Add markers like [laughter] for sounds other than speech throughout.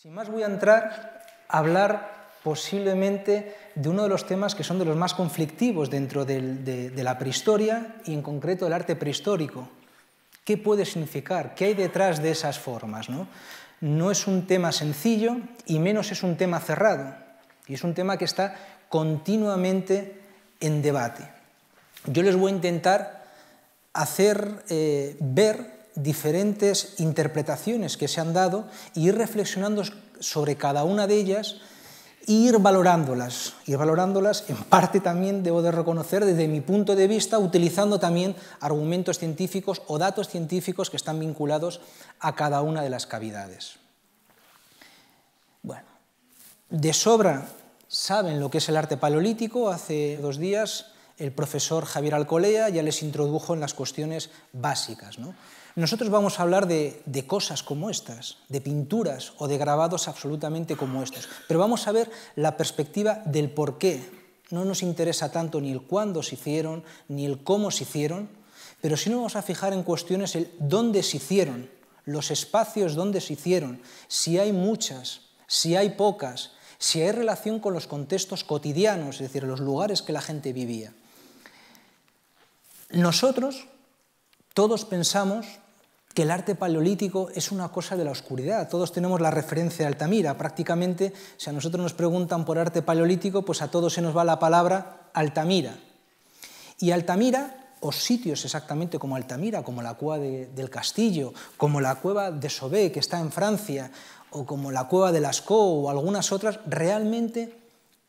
Sin más voy a entrar a hablar posiblemente de uno de los temas que son de los más conflictivos dentro de, la prehistoria y en concreto del arte prehistórico. ¿Qué puede significar? ¿Qué hay detrás de esas formas? ¿no? es un tema sencillo y menos es un tema cerrado. Y es un tema que está continuamente en debate. Yo les voy a intentar hacer eh, ver diferentes interpretaciones que se han dado y ir reflexionando sobre cada una de ellas e ir valorándolas. Ir valorándolas, en parte también, debo de reconocer, desde mi punto de vista, utilizando también argumentos científicos o datos científicos que están vinculados a cada una de las cavidades. Bueno, de sobra saben lo que es el arte paleolítico. Hace dos días el profesor Javier Alcolea ya les introdujo en las cuestiones básicas. ¿no? Nosotros vamos a hablar de, cosas como estas, de pinturas o de grabados absolutamente como estos, pero vamos a ver la perspectiva del por qué. No nos interesa tanto ni el cuándo se hicieron, ni el cómo se hicieron, pero sí nos vamos a fijar en cuestiones el dónde se hicieron, los espacios donde se hicieron, si hay muchas, si hay pocas, si hay relación con los contextos cotidianos, es decir, los lugares que la gente vivía. Nosotros todos pensamos que el arte paleolítico es una cosa de la oscuridad. Todos tenemos la referencia de Altamira. Prácticamente, si a nosotros nos preguntan por arte paleolítico, pues a todos se nos va la palabra Altamira. Y Altamira, o sitios exactamente como Altamira, como la cueva del Castillo, como la cueva de Sobé, que está en Francia, o como la cueva de Lascaux o algunas otras, realmente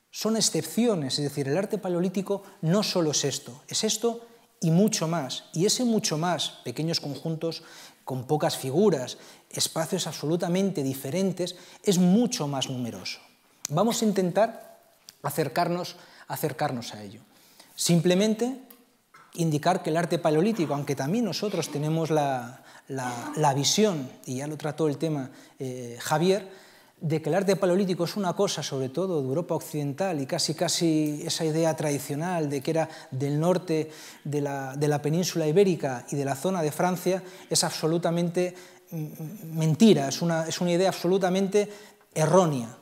son excepciones. Es decir, el arte paleolítico no solo es esto, es esto y mucho más. Y ese mucho más, pequeños conjuntos con pocas figuras, espacios absolutamente diferentes, es mucho más numeroso. Vamos a intentar acercarnos, acercarnos a ello. Simplemente indicar que el arte paleolítico, aunque también nosotros tenemos la, visión, y ya lo trató el tema eh, Javier, de que el arte paleolítico es una cosa, sobre todo de Europa occidental, y casi casi esa idea tradicional de que era del norte de la, península ibérica y de la zona de Francia, es absolutamente mm, mm, mentira, es una, es una idea absolutamente errónea.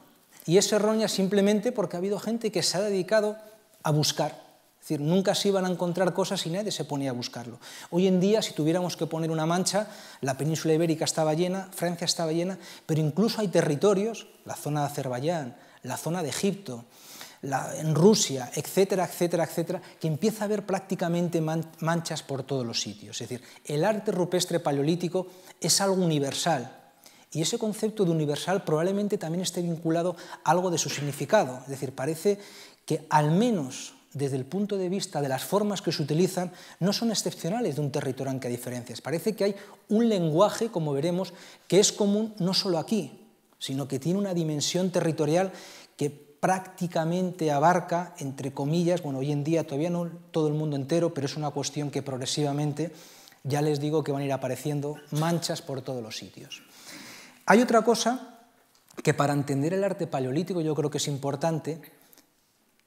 Y es errónea simplemente porque ha habido gente que se ha dedicado a buscar es decir, nunca se iban a encontrar cosas y nadie se ponía a buscarlo. Hoy en día, si tuviéramos que poner una mancha, la península ibérica estaba llena, Francia estaba llena, pero incluso hay territorios, la zona de Azerbaiyán, la zona de Egipto, en Rusia, etcétera, etcétera, etcétera, que empieza a haber prácticamente manchas por todos los sitios. Es decir, el arte rupestre paleolítico es algo universal. Y ese concepto de universal probablemente también esté vinculado a algo de su significado. Es decir, parece que al menos desde el punto de vista de las formas que se utilizan, no son excepcionales de un territorio aunque hay diferencias. Parece que hay un lenguaje, como veremos, que es común no solo aquí, sino que tiene una dimensión territorial que prácticamente abarca, entre comillas, bueno, hoy en día todavía no todo el mundo entero, pero es una cuestión que progresivamente ya les digo que van a ir apareciendo manchas por todos los sitios. Hay otra cosa que para entender el arte paleolítico yo creo que es importante,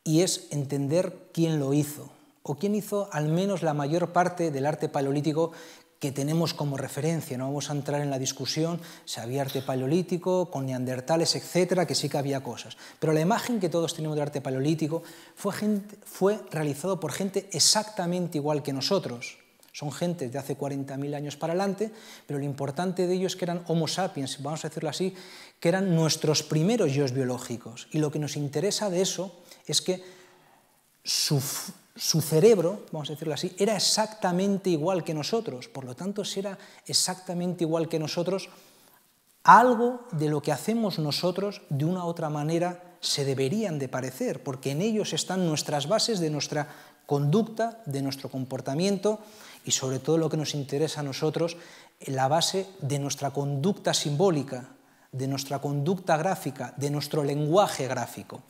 y es entender quién lo hizo o quién hizo al menos la mayor parte del arte paleolítico que tenemos como referencia. No vamos a entrar en la discusión si había arte paleolítico, con neandertales, etcétera, que sí que había cosas. Pero la imagen que todos tenemos del arte paleolítico fue, gente, realizado por gente exactamente igual que nosotros. Son gente de hace 40.000 años para adelante, pero lo importante de ellos es que eran Homo sapiens, vamos a decirlo así, que eran nuestros primeros yo's biológicos. Y lo que nos interesa de eso es que su, cerebro, vamos a decirlo así, era exactamente igual que nosotros. Por lo tanto, si era exactamente igual que nosotros, algo de lo que hacemos nosotros de una u otra manera se deberían de parecer, porque en ellos están nuestras bases de nuestra conducta, de nuestro comportamiento y sobre todo lo que nos interesa a nosotros, la base de nuestra conducta simbólica, de nuestra conducta gráfica, de nuestro lenguaje gráfico.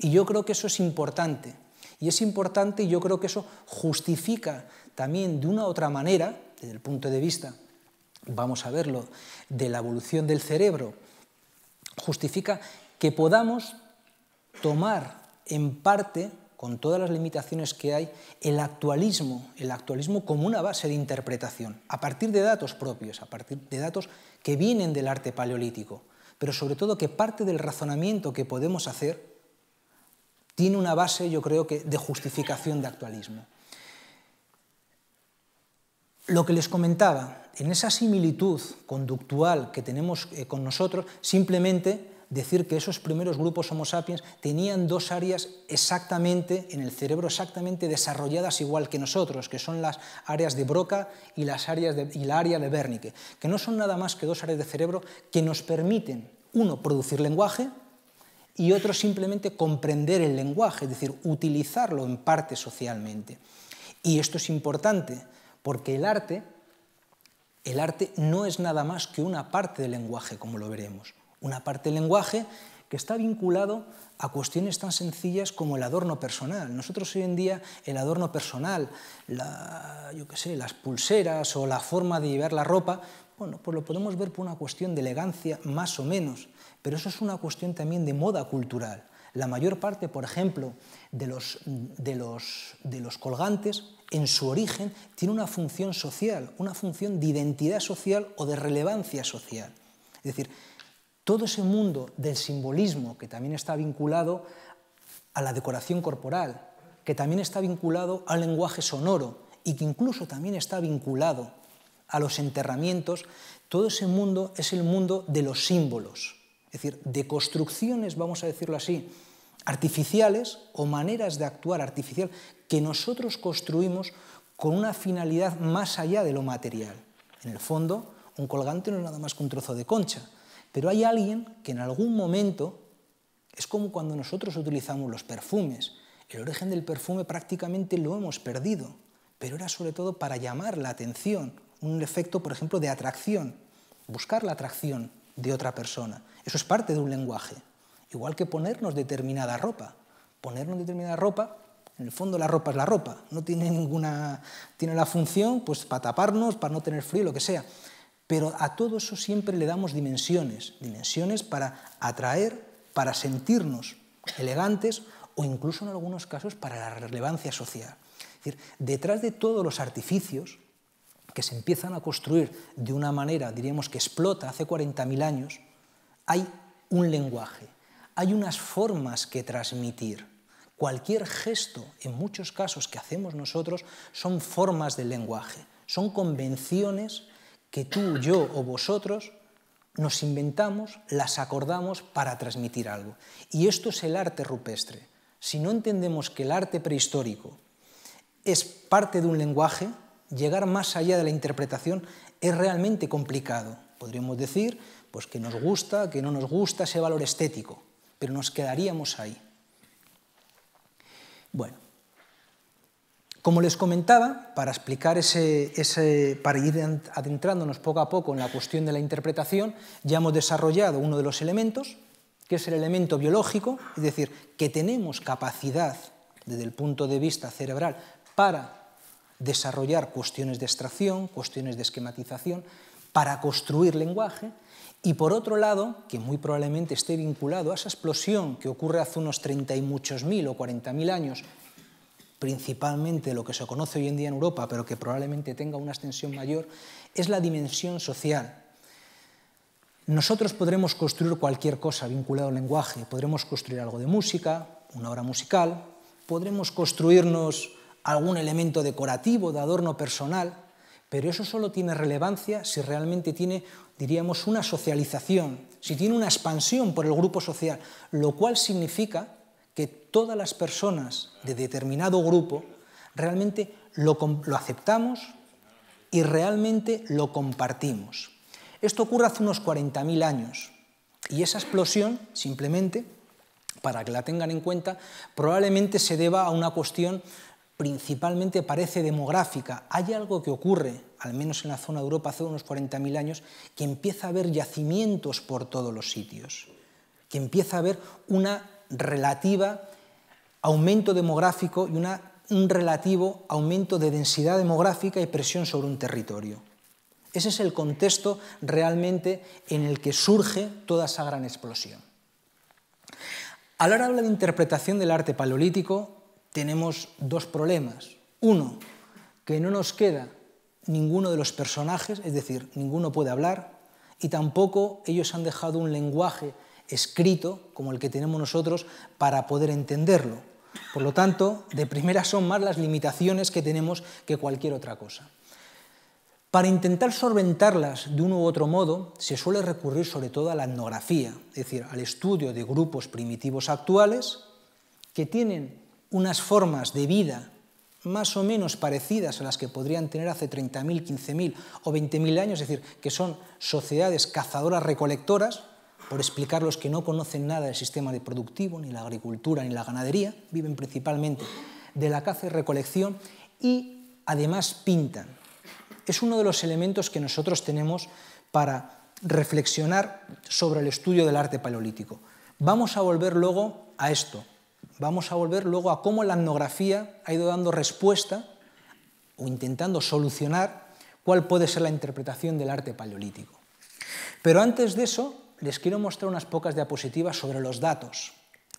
Y yo creo que eso es importante. Y es importante y yo creo que eso justifica también de una otra manera, desde el punto de vista, vamos a verlo, de la evolución del cerebro, justifica que podamos tomar en parte, con todas las limitaciones que hay, el actualismo, el actualismo como una base de interpretación, a partir de datos propios, a partir de datos que vienen del arte paleolítico, pero sobre todo que parte del razonamiento que podemos hacer tiene una base, yo creo que, de justificación de actualismo. Lo que les comentaba, en esa similitud conductual que tenemos eh, con nosotros, simplemente decir que esos primeros grupos Homo sapiens tenían dos áreas exactamente, en el cerebro exactamente desarrolladas igual que nosotros, que son las áreas de Broca y, las áreas y la área de Wernicke, que no son nada más que dos áreas de cerebro que nos permiten, uno, producir lenguaje, y otro simplemente comprender el lenguaje, es decir, utilizarlo en parte socialmente. Y esto es importante porque el arte, el arte no es nada más que una parte del lenguaje, como lo veremos. Una parte del lenguaje que está vinculado a cuestiones tan sencillas como el adorno personal. Nosotros hoy en día el adorno personal, yo qué sé, las pulseras o la forma de llevar la ropa, bueno, pues lo podemos ver por una cuestión de elegancia más o menos. Pero eso es una cuestión también de moda cultural. La mayor parte, por ejemplo, de los, colgantes, en su origen, tiene una función social, una función de identidad social o de relevancia social. Es decir, todo ese mundo del simbolismo que también está vinculado a la decoración corporal, que también está vinculado al lenguaje sonoro y que incluso también está vinculado a los enterramientos, todo ese mundo es el mundo de los símbolos. Es decir, de construcciones, vamos a decirlo así, artificiales o maneras de actuar artificial que nosotros construimos con una finalidad más allá de lo material. En el fondo, un colgante no es nada más que un trozo de concha, pero hay alguien que en algún momento es como cuando nosotros utilizamos los perfumes. El origen del perfume prácticamente lo hemos perdido, pero era sobre todo para llamar la atención, un efecto, por ejemplo, de atracción, buscar la atracción de otra persona. Eso es parte de un lenguaje. Igual que ponernos determinada ropa. Ponernos determinada ropa, en el fondo la ropa es la ropa, no tiene ninguna, tiene la función pues para taparnos, para no tener frío, lo que sea. Pero a todo eso siempre le damos dimensiones, dimensiones para atraer, para sentirnos elegantes o incluso en algunos casos para la relevancia social. Es decir, detrás de todos los artificios que se empiezan a construir de una manera, diríamos, que explota hace 40.000 años, hay un lenguaje, hay unas formas que transmitir. Cualquier gesto, en muchos casos que hacemos nosotros, son formas del lenguaje, son convenciones que tú, yo o vosotros nos inventamos, las acordamos para transmitir algo. Y esto es el arte rupestre. Si no entendemos que el arte prehistórico es parte de un lenguaje, llegar más allá de la interpretación es realmente complicado. Podríamos decir pues que nos gusta, que no nos gusta ese valor estético, pero nos quedaríamos ahí. Bueno, como les comentaba, para explicar ese, para ir adentrándonos poco a poco en la cuestión de la interpretación, ya hemos desarrollado uno de los elementos, que es el elemento biológico, es decir, que tenemos capacidad desde el punto de vista cerebral para desarrollar cuestiones de extracción, cuestiones de esquematización, para construir lenguaje, y por otro lado, que muy probablemente esté vinculado a esa explosión que ocurre hace unos 30 y muchos mil o cuarenta mil años, principalmente lo que se conoce hoy en día en Europa, pero que probablemente tenga una extensión mayor, es la dimensión social. Nosotros podremos construir cualquier cosa vinculada al lenguaje, podremos construir algo de música, una obra musical, podremos construirnos algún elemento decorativo, de adorno personal, pero eso solo tiene relevancia si realmente tiene, diríamos, una socialización, si tiene una expansión por el grupo social, lo cual significa que todas las personas de determinado grupo realmente lo, aceptamos y realmente lo compartimos. Esto ocurre hace unos 40.000 años y esa explosión simplemente, para que la tengan en cuenta, probablemente se deba a una cuestión principalmente parece demográfica. Hay algo que ocurre, al menos en la zona de Europa hace unos 40.000 años, que empieza a haber yacimientos por todos los sitios, que empieza a haber una relativa aumento demográfico y un relativo aumento de densidad demográfica y presión sobre un territorio. Ese es el contexto realmente en el que surge toda esa gran explosión. Al habla de interpretación del arte paleolítico, tenemos dos problemas. Uno, que no nos queda ninguno de los personajes, es decir, ninguno puede hablar, y tampoco ellos han dejado un lenguaje escrito como el que tenemos nosotros para poder entenderlo. Por lo tanto, de primera son más las limitaciones que tenemos que cualquier otra cosa. Para intentar solventarlas de uno u otro modo, se suele recurrir sobre todo a la etnografía, es decir, al estudio de grupos primitivos actuales que tienen unas formas de vida más o menos parecidas a las que podrían tener hace 30.000, 15.000 o 20.000 años, es decir, que son sociedades cazadoras-recolectoras, por explicar los que no conocen nada del sistema productivo, ni la agricultura, ni la ganadería, viven principalmente de la caza y recolección y además pintan. Es uno de los elementos que nosotros tenemos para reflexionar sobre el estudio del arte paleolítico. Vamos a volver luego a esto, vamos a volver luego a cómo la etnografía ha ido dando respuesta o intentando solucionar cuál puede ser la interpretación del arte paleolítico. Pero antes de eso, les quiero mostrar unas pocas diapositivas sobre los datos.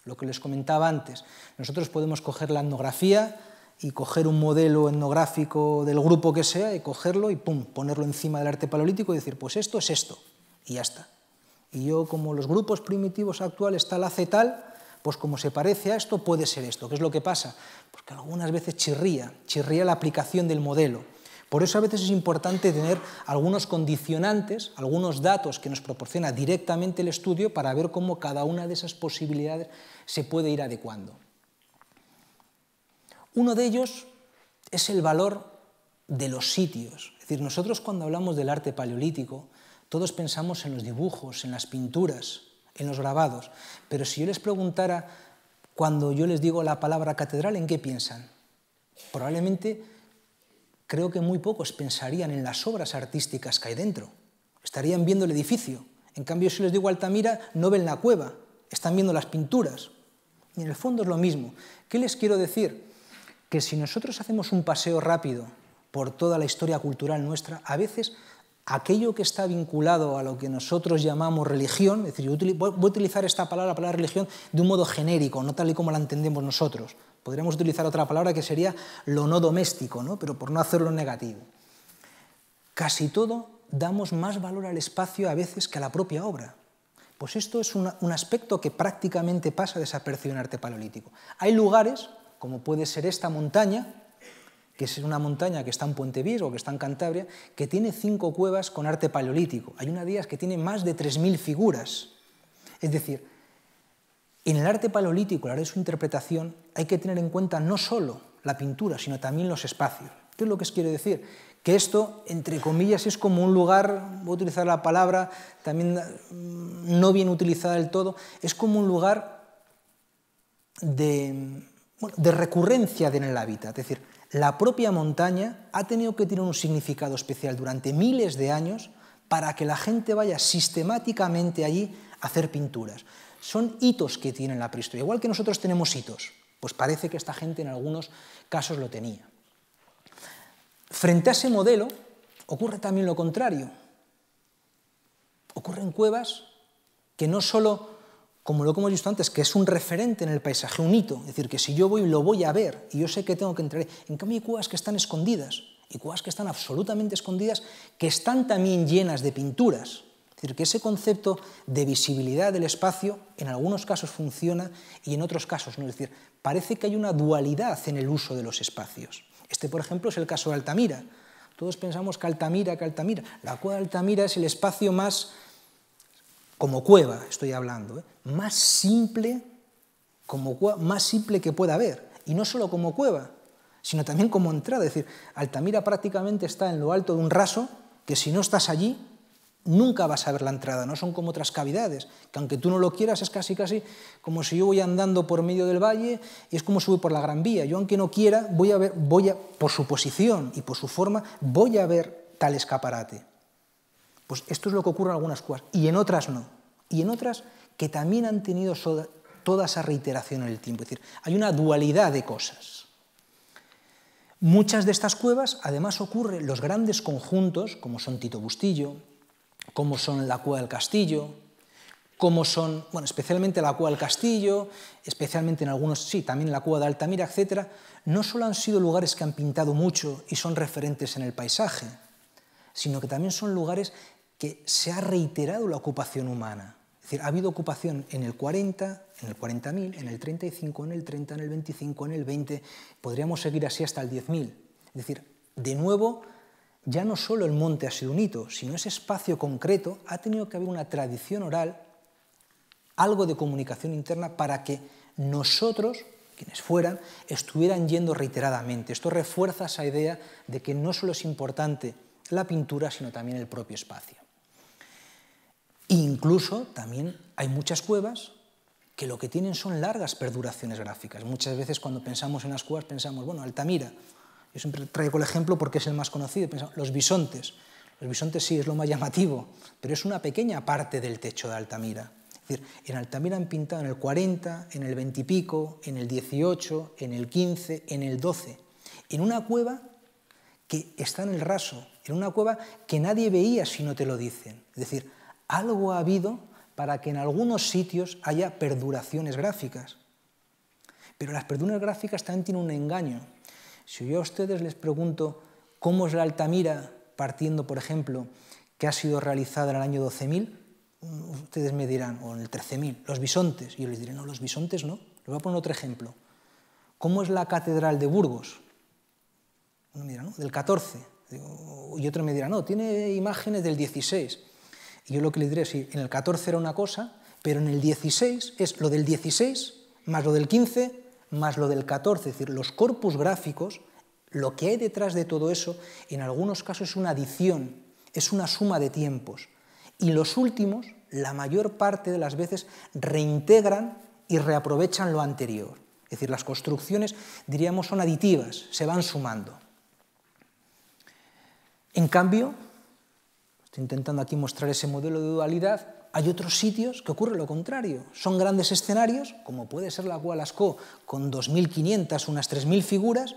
Lo que les comentaba antes, nosotros podemos coger la etnografía y coger un modelo etnográfico del grupo que sea y cogerlo y pum, ponerlo encima del arte paleolítico y decir, pues esto es esto, y ya está. Y yo, como los grupos primitivos actuales tal hace tal, pues como se parece a esto, puede ser esto. ¿Qué es lo que pasa? Porque pues algunas veces chirría, chirría la aplicación del modelo. Por eso a veces es importante tener algunos condicionantes, algunos datos que nos proporciona directamente el estudio para ver cómo cada una de esas posibilidades se puede ir adecuando. Uno de ellos es el valor de los sitios. Es decir, nosotros cuando hablamos del arte paleolítico, todos pensamos en los dibujos, en las pinturas, en los grabados. Pero si yo les preguntara cuando yo les digo la palabra catedral, ¿en qué piensan? Probablemente creo que muy pocos pensarían en las obras artísticas que hay dentro. Estarían viendo el edificio. En cambio, si les digo Altamira, no ven la cueva, están viendo las pinturas. Y en el fondo es lo mismo. ¿Qué les quiero decir? Que si nosotros hacemos un paseo rápido por toda la historia cultural nuestra, a veces aquello que está vinculado a lo que nosotros llamamos religión, es decir, voy a utilizar esta palabra, la palabra religión, de un modo genérico, no tal y como la entendemos nosotros. Podríamos utilizar otra palabra que sería lo no doméstico, ¿no? pero por no hacerlo negativo. Casi todo damos más valor al espacio a veces que a la propia obra. Pues esto es un aspecto que prácticamente pasa desapercibido en arte paleolítico. Hay lugares, como puede ser esta montaña, que es una montaña que está en Puente Viesgo, que está en Cantabria, que tiene cinco cuevas con arte paleolítico. Hay una de ellas que tiene más de 3.000 figuras. Es decir, en el arte paleolítico, la hora de su interpretación, hay que tener en cuenta no solo la pintura, sino también los espacios. ¿Qué es lo que os quiero decir? Que esto, entre comillas, es como un lugar, voy a utilizar la palabra también mm, no bien utilizada del todo, es como un lugar de, de recurrencia en el hábitat. Es decir, la propia montaña ha tenido que tener un significado especial durante miles de años para que la gente vaya sistemáticamente allí a hacer pinturas. Son hitos que tiene la prehistoria, igual que nosotros tenemos hitos, pues parece que esta gente en algunos casos lo tenía. Frente a ese modelo ocurre también lo contrario. Ocurren cuevas que no solo como lo que hemos visto antes, que es un referente en el paisaje, un hito. Es decir, que si yo voy, lo voy a ver y yo sé que tengo que entrar. En cambio, hay cuevas que están escondidas y cuevas que están absolutamente escondidas, que están también llenas de pinturas. Es decir, que ese concepto de visibilidad del espacio en algunos casos funciona y en otros casos no. Es decir, parece que hay una dualidad en el uso de los espacios. Este, por ejemplo, es el caso de Altamira. Todos pensamos que Altamira, que Altamira. La cueva de Altamira es el espacio más como cueva estoy hablando, ¿eh? más simple más simple que pueda haber, y no solo como cueva, sino también como entrada, es decir, Altamira prácticamente está en lo alto de un raso que si no estás allí nunca vas a ver la entrada, no son como otras cavidades, que aunque tú no lo quieras es casi casi como si yo voy andando por medio del valle y es como si por la Gran Vía, yo aunque no quiera voy a ver, voy por su posición y por su forma, voy a ver tal escaparate. Pues esto es lo que ocurre en algunas cuevas, y en otras no. Y en otras que también han tenido toda esa reiteración en el tiempo. Es decir, hay una dualidad de cosas. Muchas de estas cuevas, además, ocurren los grandes conjuntos, como son Tito Bustillo, como son la Cueva del Castillo, como son, bueno, especialmente la Cueva del Castillo, especialmente en algunos, sí, también la Cueva de Altamira, etc., no solo han sido lugares que han pintado mucho y son referentes en el paisaje, sino que también son lugares que se ha reiterado la ocupación humana. Es decir, ha habido ocupación en el 40, en el 40.000, en el 35, en el 30, en el 25, en el 20, podríamos seguir así hasta el 10.000. Es decir, de nuevo, ya no solo el monte ha sido un hito, sino ese espacio concreto ha tenido que haber una tradición oral, algo de comunicación interna para que nosotros quienes fueran, estuvieran yendo reiteradamente. Esto refuerza esa idea de que no solo es importante la pintura, sino también el propio espacio. Incluso también hay muchas cuevas que lo que tienen son largas perduraciones gráficas. Muchas veces cuando pensamos en las cuevas pensamos, bueno, Altamira, yo siempre traigo el ejemplo porque es el más conocido, pensamos, los bisontes. Los bisontes sí es lo más [laughs] llamativo, pero es una pequeña parte del techo de Altamira. Es decir, en Altamira han pintado en el 40, en el 20 y pico, en el 18, en el 15, en el 12, en una cueva que está en el raso, en una cueva que nadie veía si no te lo dicen. Es decir, algo ha habido para que en algunos sitios haya perduraciones gráficas. Pero las perduraciones gráficas también tienen un engaño. Si yo a ustedes les pregunto cómo es la Altamira, partiendo, por ejemplo, que ha sido realizada en el año 12.000, ustedes me dirán, o en el 13.000, los bisontes. Y yo les diré, no, los bisontes no. Les voy a poner otro ejemplo. ¿Cómo es la catedral de Burgos? Uno me dirá, ¿no? Del 14. Y otro me dirá, no, tiene imágenes del 16 yo lo que le diré, es que en el 14 era una cosa, pero en el 16 es lo del 16 más lo del 15 más lo del 14, es decir, los corpus gráficos, lo que hay detrás de todo eso, en algunos casos es una adición, es una suma de tiempos. Y los últimos, la mayor parte de las veces, reintegran y reaprovechan lo anterior. Es decir, las construcciones, diríamos, son aditivas, se van sumando. En cambio, Estoy intentando aquí mostrar ese modelo de dualidad. Hay otros sitios que ocurre lo contrario. Son grandes escenarios, como puede ser la Gualascó, con 2.500, unas 3.000 figuras,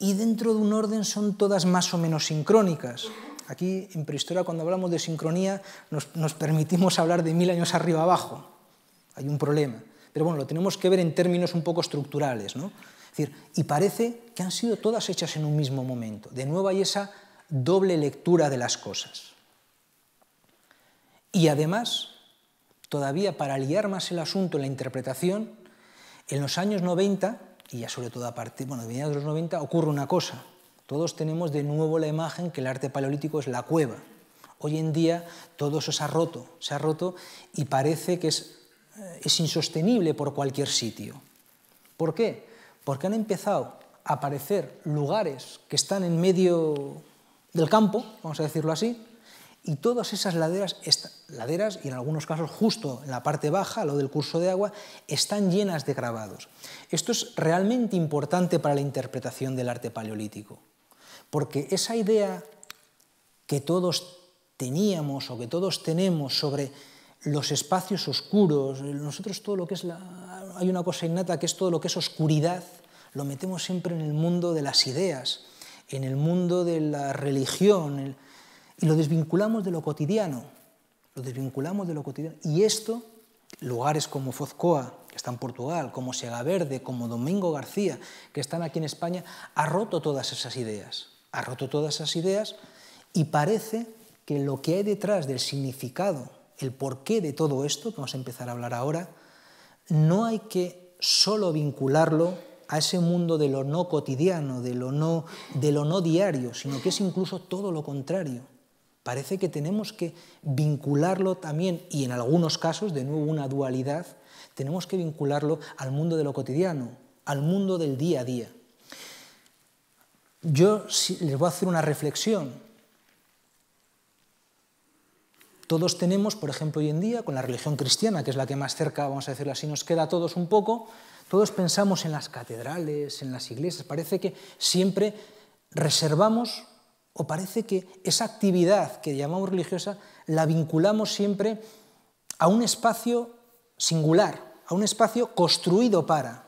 y dentro de un orden son todas más o menos sincrónicas. Aquí en prehistoria, cuando hablamos de sincronía, nos, permitimos hablar de mil años arriba abajo. Hay un problema. Pero bueno, lo tenemos que ver en términos un poco estructurales. ¿no? decir, y parece que han sido todas hechas en un mismo momento. De nuevo hay esa doble lectura de las cosas. Y además, todavía para liar más el asunto en la interpretación, en los años 90, y ya sobre todo a partir bueno, de mediados de los 90, ocurre una cosa. Todos tenemos de nuevo la imagen que el arte paleolítico es la cueva. Hoy en día todo eso se ha roto, se ha roto y parece que es, eh, es insostenible por cualquier sitio. ¿Por qué? Porque han empezado a aparecer lugares que están en medio del campo, vamos a decirlo así, y todas esas laderas, y en algunos casos justo en la parte baja, lo del curso de agua, están llenas de grabados. Esto es realmente importante para la interpretación del arte paleolítico, porque esa idea que todos teníamos o que todos tenemos sobre los espacios oscuros, nosotros todo lo que es la... hay una cosa innata que es todo lo que es oscuridad, lo metemos siempre en el mundo de las ideas en el mundo de la religión, y lo desvinculamos de lo cotidiano, lo desvinculamos de lo cotidiano. Y esto, lugares como Fozcoa, que está en Portugal, como Sega Verde, como Domingo García, que están aquí en España, ha roto todas esas ideas, ha roto todas esas ideas y parece que lo que hay detrás del significado, el porqué de todo esto, que vamos a empezar a hablar ahora, no hay que solo vincularlo a ese mundo de lo no cotidiano, de lo no, diario, sino que es incluso todo lo contrario. Parece que tenemos que vincularlo también, y en algunos casos, de nuevo una dualidad, tenemos que vincularlo al mundo de lo cotidiano, al mundo del día a día. Yo les voy a hacer una reflexión. Todos tenemos, por ejemplo, hoy en día, con la religión cristiana, que es la que más cerca, vamos a decirlo así, nos queda a todos un poco, todos pensamos en las catedrales, en las iglesias, parece que siempre reservamos o parece que esa actividad que llamamos religiosa la vinculamos siempre a un espacio singular, a un espacio construido para.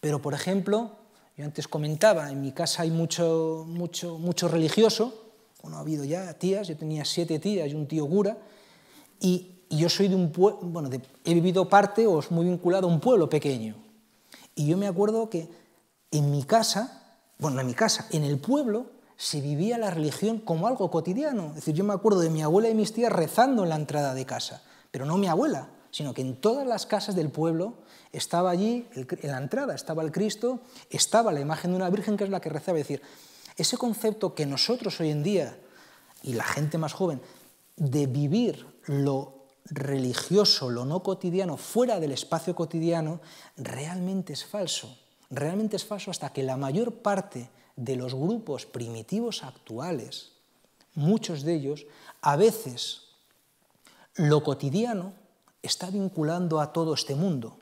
Pero, por ejemplo, yo antes comentaba, en mi casa hay mucho, mucho, mucho religioso, bueno, ha habido ya tías, yo tenía siete tías y un tío gura, y, yo soy de un pueblo, bueno, he vivido parte o muy vinculado a un pueblo pequeño, y yo me acuerdo que en mi casa, bueno, en mi casa, en el pueblo, se vivía la religión como algo cotidiano. Es decir, yo me acuerdo de mi abuela y mis tías rezando en la entrada de casa, pero no mi abuela, sino que en todas las casas del pueblo estaba allí, en la entrada estaba el Cristo, estaba la imagen de una Virgen que es la que rezaba. Es decir, ese concepto que nosotros hoy en día, y la gente más joven, de vivir lo religioso, lo no cotidiano, fuera del espacio cotidiano, realmente es falso. Realmente es falso hasta que la mayor parte de los grupos primitivos actuales, muchos de ellos, a veces lo cotidiano está vinculando a todo este mundo.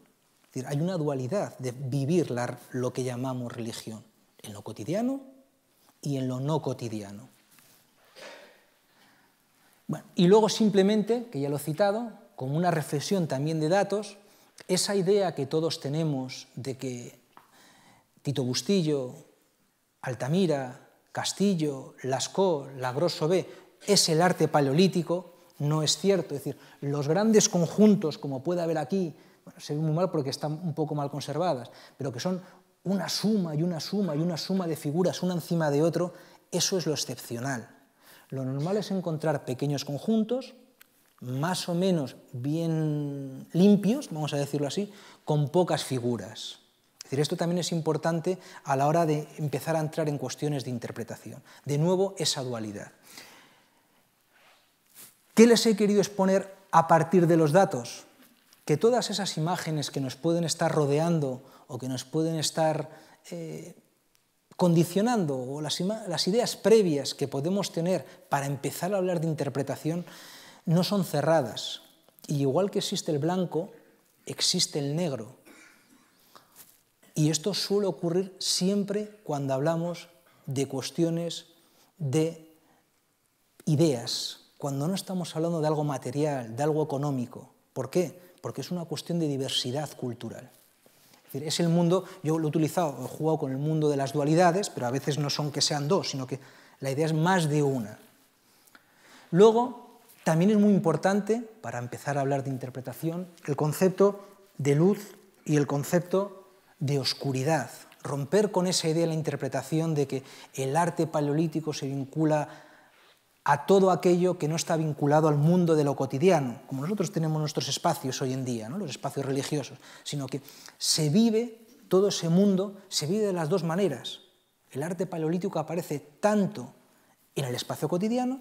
hay una dualidad de vivir lo que llamamos religión, en lo cotidiano y en lo no cotidiano y luego simplemente, que ya lo he citado, como una reflexión también de datos, esa idea que todos tenemos de que Tito Bustillo, Altamira, Castillo, Lascaux, Lagroso B, es el arte paleolítico, no es cierto. Es decir, los grandes conjuntos, como puede haber aquí, bueno, se ve muy mal porque están un poco mal conservadas, pero que son una suma y una suma y una suma de figuras una encima de otro, eso es lo excepcional. Lo normal es encontrar pequeños conjuntos más o menos bien limpios, vamos a decirlo así, con pocas figuras. decir, esto también es importante a la hora de empezar a entrar en cuestiones de interpretación. De nuevo, esa dualidad. ¿Qué les he querido exponer a partir de los datos? Que todas esas imágenes que nos pueden estar rodeando o que nos pueden estar eh, condicionando o las, las ideas previas que podemos tener para empezar a hablar de interpretación no son cerradas. Y igual que existe el blanco, existe el negro. Y esto suele ocurrir siempre cuando hablamos de cuestiones de ideas, cuando no estamos hablando de algo material, de algo económico. ¿Por qué? Porque es una cuestión de diversidad cultural. Es, el mundo, yo lo he utilizado, he jugado con el mundo de las dualidades, pero a veces no son que sean dos, sino que la idea es más de una. Luego, también es muy importante, para empezar a hablar de interpretación, el concepto de luz y el concepto de oscuridad. Romper con esa idea la interpretación de que el arte paleolítico se vincula a todo aquello que no está vinculado al mundo de lo cotidiano, como nosotros tenemos nuestros espacios hoy en día, ¿no? los espacios religiosos, sino que se vive todo ese mundo, se vive de las dos maneras. El arte paleolítico aparece tanto en el espacio cotidiano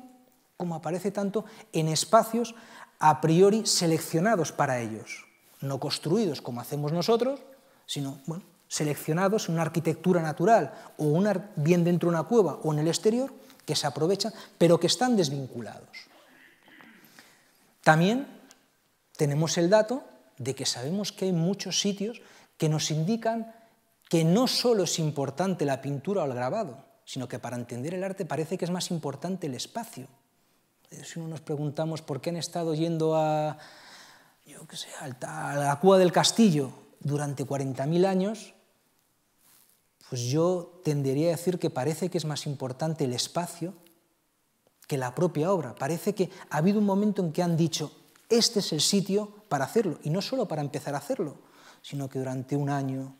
como aparece tanto en espacios a priori seleccionados para ellos, no construidos como hacemos nosotros, sino seleccionados en una arquitectura natural o bien dentro de una cueva o en el exterior que se aprovechan, pero que están desvinculados. También tenemos el dato de que sabemos que hay muchos sitios que nos indican que no solo es importante la pintura o el grabado, sino que para entender el arte parece que es más importante el espacio. Eh, si uno nos preguntamos por qué han estado yendo a, yo qué sé, a la cueva del Castillo durante 40.000 años, pues yo tendería a decir que parece que es más importante el espacio que la propia obra. Parece que ha habido un momento en que han dicho, este es el sitio para hacerlo, y no solo para empezar a hacerlo, sino que durante un año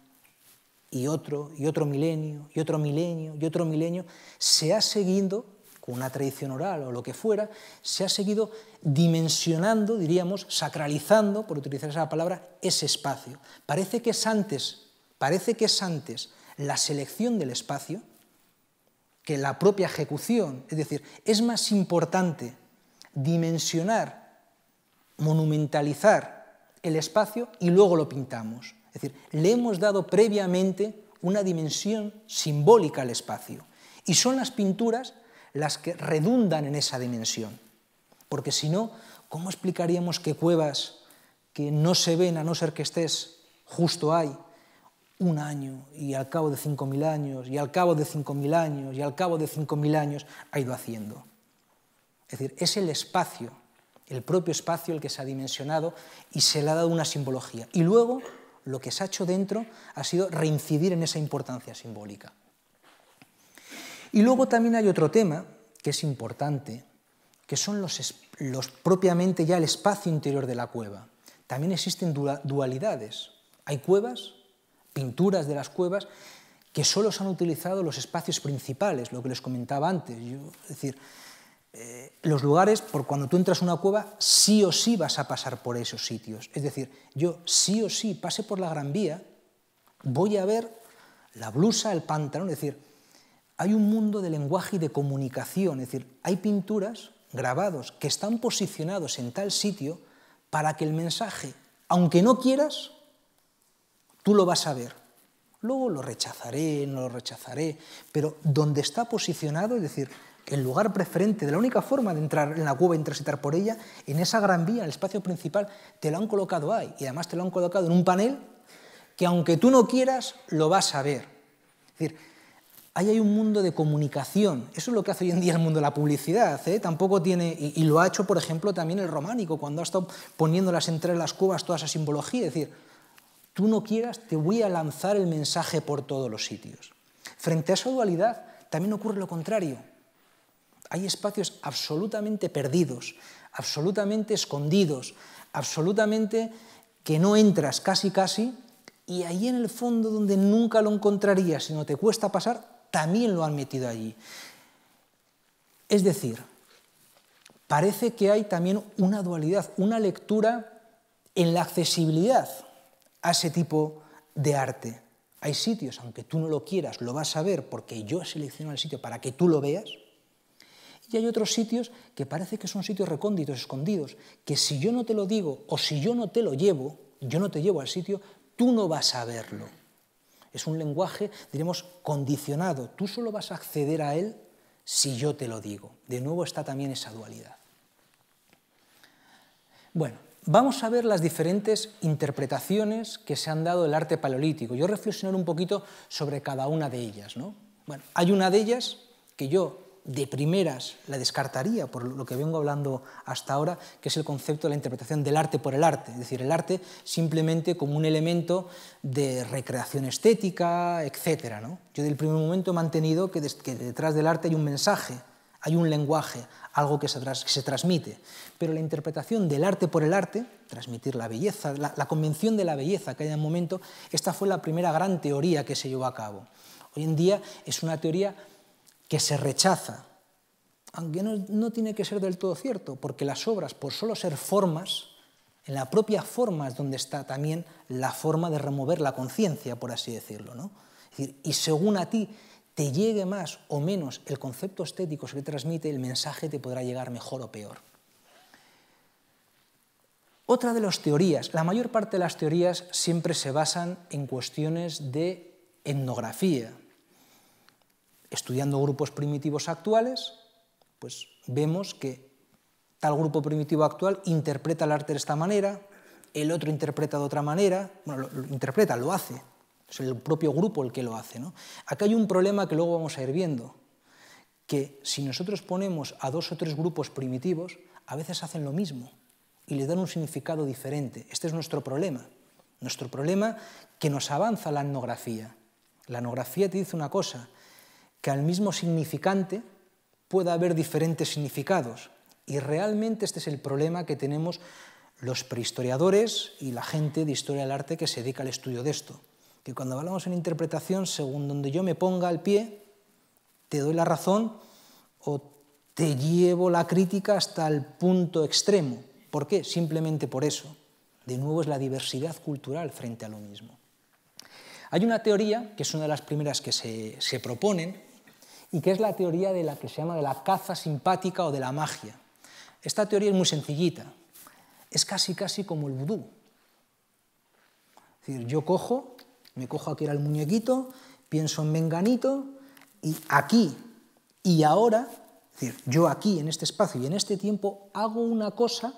y otro, y otro milenio, y otro milenio, y otro milenio, se ha seguido, con una tradición oral o lo que fuera, se ha seguido dimensionando, diríamos, sacralizando, por utilizar esa palabra, ese espacio. Parece que es antes, parece que es antes la selección del espacio que la propia ejecución. Es decir, es más importante dimensionar, monumentalizar el espacio y luego lo pintamos. Es decir, le hemos dado previamente una dimensión simbólica al espacio. Y son las pinturas las que redundan en esa dimensión. Porque si no, ¿cómo explicaríamos que cuevas que no se ven a no ser que estés justo ahí un año y al cabo de 5.000 años y al cabo de 5.000 años y al cabo de 5.000 años ha ido haciendo. Es decir, es el espacio, el propio espacio el que se ha dimensionado y se le ha dado una simbología. Y luego lo que se ha hecho dentro ha sido reincidir en esa importancia simbólica. Y luego también hay otro tema que es importante, que son los, los propiamente ya el espacio interior de la cueva. También existen dualidades. Hay cuevas pinturas de las cuevas que solo se han utilizado los espacios principales, lo que les comentaba antes. es decir, eh, los lugares, por cuando tú entras a una cueva, sí o sí vas a pasar por esos sitios. Es decir, yo sí o sí pase por la Gran Vía, voy a ver la blusa, el pantalón. Es decir, hay un mundo de lenguaje y de comunicación. Es decir, hay pinturas, grabados, que están posicionados en tal sitio para que el mensaje, aunque no quieras, tú lo vas a ver. Luego lo rechazaré, no lo rechazaré, pero donde está posicionado, es decir, el lugar preferente, de la única forma de entrar en la cueva y transitar por ella, en esa gran vía, el espacio principal, te lo han colocado ahí. Y además te lo han colocado en un panel que aunque tú no quieras, lo vas a ver. Es decir, ahí hay un mundo de comunicación. Eso es lo que hace hoy en día el mundo de la publicidad. ¿eh? Tampoco tiene, y, lo ha hecho, por ejemplo, también el románico, cuando ha estado poniéndolas entre las cubas toda esa simbología. Es decir, tú no quieras, te voy a lanzar el mensaje por todos los sitios. Frente a esa dualidad también ocurre lo contrario. Hay espacios absolutamente perdidos, absolutamente escondidos, absolutamente que no entras casi casi, y ahí en el fondo donde nunca lo encontrarías, sino te cuesta pasar, también lo han metido allí. Es decir, parece que hay también una dualidad, una lectura en la accesibilidad a ese tipo de arte. Hay sitios, aunque tú no lo quieras, lo vas a ver porque yo selecciono seleccionado el sitio para que tú lo veas. Y hay otros sitios que parece que son sitios recónditos, escondidos, que si yo no te lo digo o si yo no te lo llevo, yo no te llevo al sitio, tú no vas a verlo. Es un lenguaje, diremos, condicionado. Tú solo vas a acceder a él si yo te lo digo. De nuevo está también esa dualidad. Bueno, vamos a ver las diferentes interpretaciones que se han dado del arte paleolítico. Yo reflexionaré un poquito sobre cada una de ellas. hay una de ellas que yo de primeras la descartaría por lo que vengo hablando hasta ahora, que es el concepto de la interpretación del arte por el arte, es decir, el arte simplemente como un elemento de recreación estética, etc. Yo del primer momento he mantenido que, detrás del arte hay un mensaje, hay un lenguaje, algo que se transmite pero la interpretación del arte por el arte, transmitir la belleza, la, convención de la belleza que hay en el momento, esta fue la primera gran teoría que se llevó a cabo. Hoy en día es una teoría que se rechaza, aunque no, tiene que ser del todo cierto, porque las obras, por solo ser formas, en la propia forma es donde está también la forma de remover la conciencia, por así decirlo. y según a ti te llegue más o menos el concepto estético que transmite, el mensaje te podrá llegar mejor o peor. Otra de las teorías, la mayor parte de las teorías siempre se basan en cuestiones de etnografía. Estudiando grupos primitivos actuales, pues vemos que tal grupo primitivo actual interpreta el arte de esta manera, el otro interpreta de otra manera, bueno, lo, interpreta, lo hace, es el propio grupo el que lo hace. ¿no? Acá hay un problema que luego vamos a ir viendo, que si nosotros ponemos a dos o tres grupos primitivos, a veces hacen lo mismo y le dan un significado diferente. Este es nuestro problema, nuestro problema que nos avanza la etnografía. La etnografía te dice una cosa, que al mismo significante pueda haber diferentes significados. Y realmente este es el problema que tenemos los prehistoriadores y la gente de historia del arte que se dedica al estudio de esto. Que cuando hablamos en interpretación, según donde yo me ponga al pie, te doy la razón o te llevo la crítica hasta el punto extremo. ¿Por qué? Simplemente por eso. De nuevo es la diversidad cultural frente a lo mismo. Hay una teoría, que es una de las primeras que se, proponen, y que es la teoría de la que se llama de la caza simpática o de la magia. Esta teoría es muy sencillita. Es casi, casi como el vudú. Es decir, yo cojo, me cojo aquí al muñequito, pienso en menganito, y aquí y ahora, es decir, yo aquí, en este espacio y en este tiempo, hago una cosa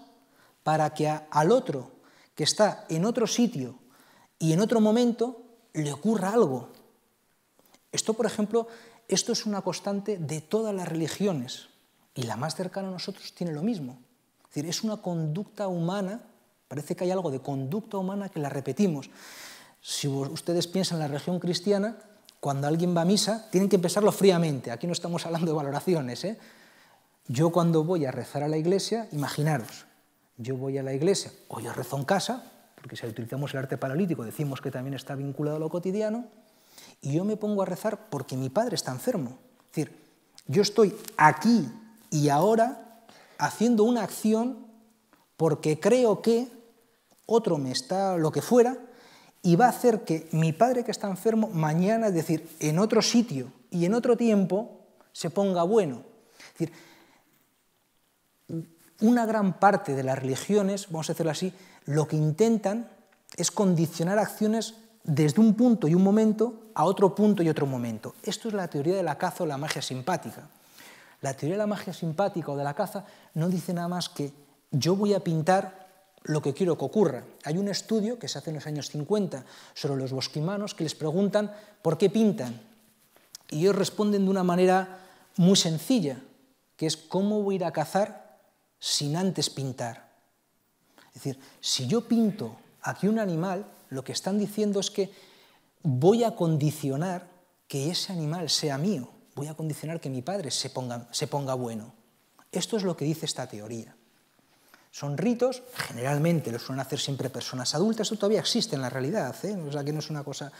para que al otro que está en otro sitio y en otro momento le ocurra algo. Esto, por ejemplo, esto es una constante de todas las religiones y la más cercana a nosotros tiene lo mismo. Es decir, es una conducta humana, parece que hay algo de conducta humana que la repetimos. Si ustedes piensan en la religión cristiana, cuando alguien va a misa, tienen que empezarlo fríamente. Aquí no estamos hablando de valoraciones. ¿eh? Yo cuando voy a rezar a la iglesia, imaginaros, yo voy a la iglesia, o yo rezo en casa, porque si utilizamos el arte paralítico decimos que también está vinculado a lo cotidiano, y yo me pongo a rezar porque mi padre está enfermo. Es decir, yo estoy aquí y ahora haciendo una acción porque creo que otro me está lo que fuera y va a hacer que mi padre que está enfermo mañana, es decir, en otro sitio y en otro tiempo, se ponga bueno. Es decir, una gran parte de las religiones, vamos a decirlo así, lo que intentan es condicionar acciones desde un punto y un momento a otro punto y otro momento. Esto es la teoría de la caza o la magia simpática. La teoría de la magia simpática o de la caza no dice nada más que yo voy a pintar lo que quiero que ocurra. Hay un estudio que se hace en los años 50 sobre los bosquimanos que les preguntan por qué pintan. Y ellos responden de una manera muy sencilla, que es cómo voy a ir a cazar sin antes pintar. Es decir, si yo pinto aquí un animal, lo que están diciendo es que voy a condicionar que ese animal sea mío, voy a condicionar que mi padre se ponga, bueno. Esto es lo que dice esta teoría. Son ritos, generalmente los suelen hacer siempre personas adultas, esto todavía existe en la realidad, ¿eh? o sea que no es una cosa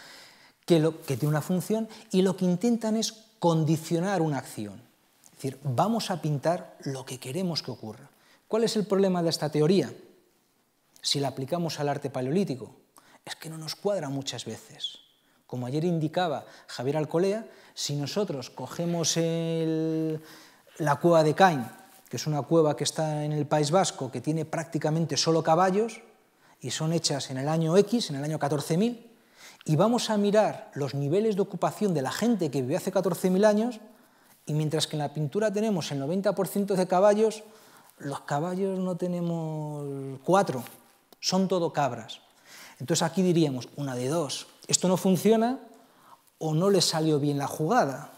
que, que tiene una función, y lo que intentan es condicionar una acción. Es decir, vamos a pintar lo que queremos que ocurra. ¿Cuál es el problema de esta teoría? Si la aplicamos al arte paleolítico, es que no nos cuadra muchas veces. Como ayer indicaba Javier Alcolea, si nosotros cogemos la cueva de Cain, que es una cueva que está en el País Vasco, que tiene prácticamente solo caballos, y son hechas en el año X, en el año 14.000, y vamos a mirar los niveles de ocupación de la gente que vivió hace 14.000 años, y mientras que en la pintura tenemos el 90% de caballos, los caballos no tenemos cuatro, son todo cabras. Entonces aquí diríamos, una de dos, esto no funciona o no le salió bien la jugada.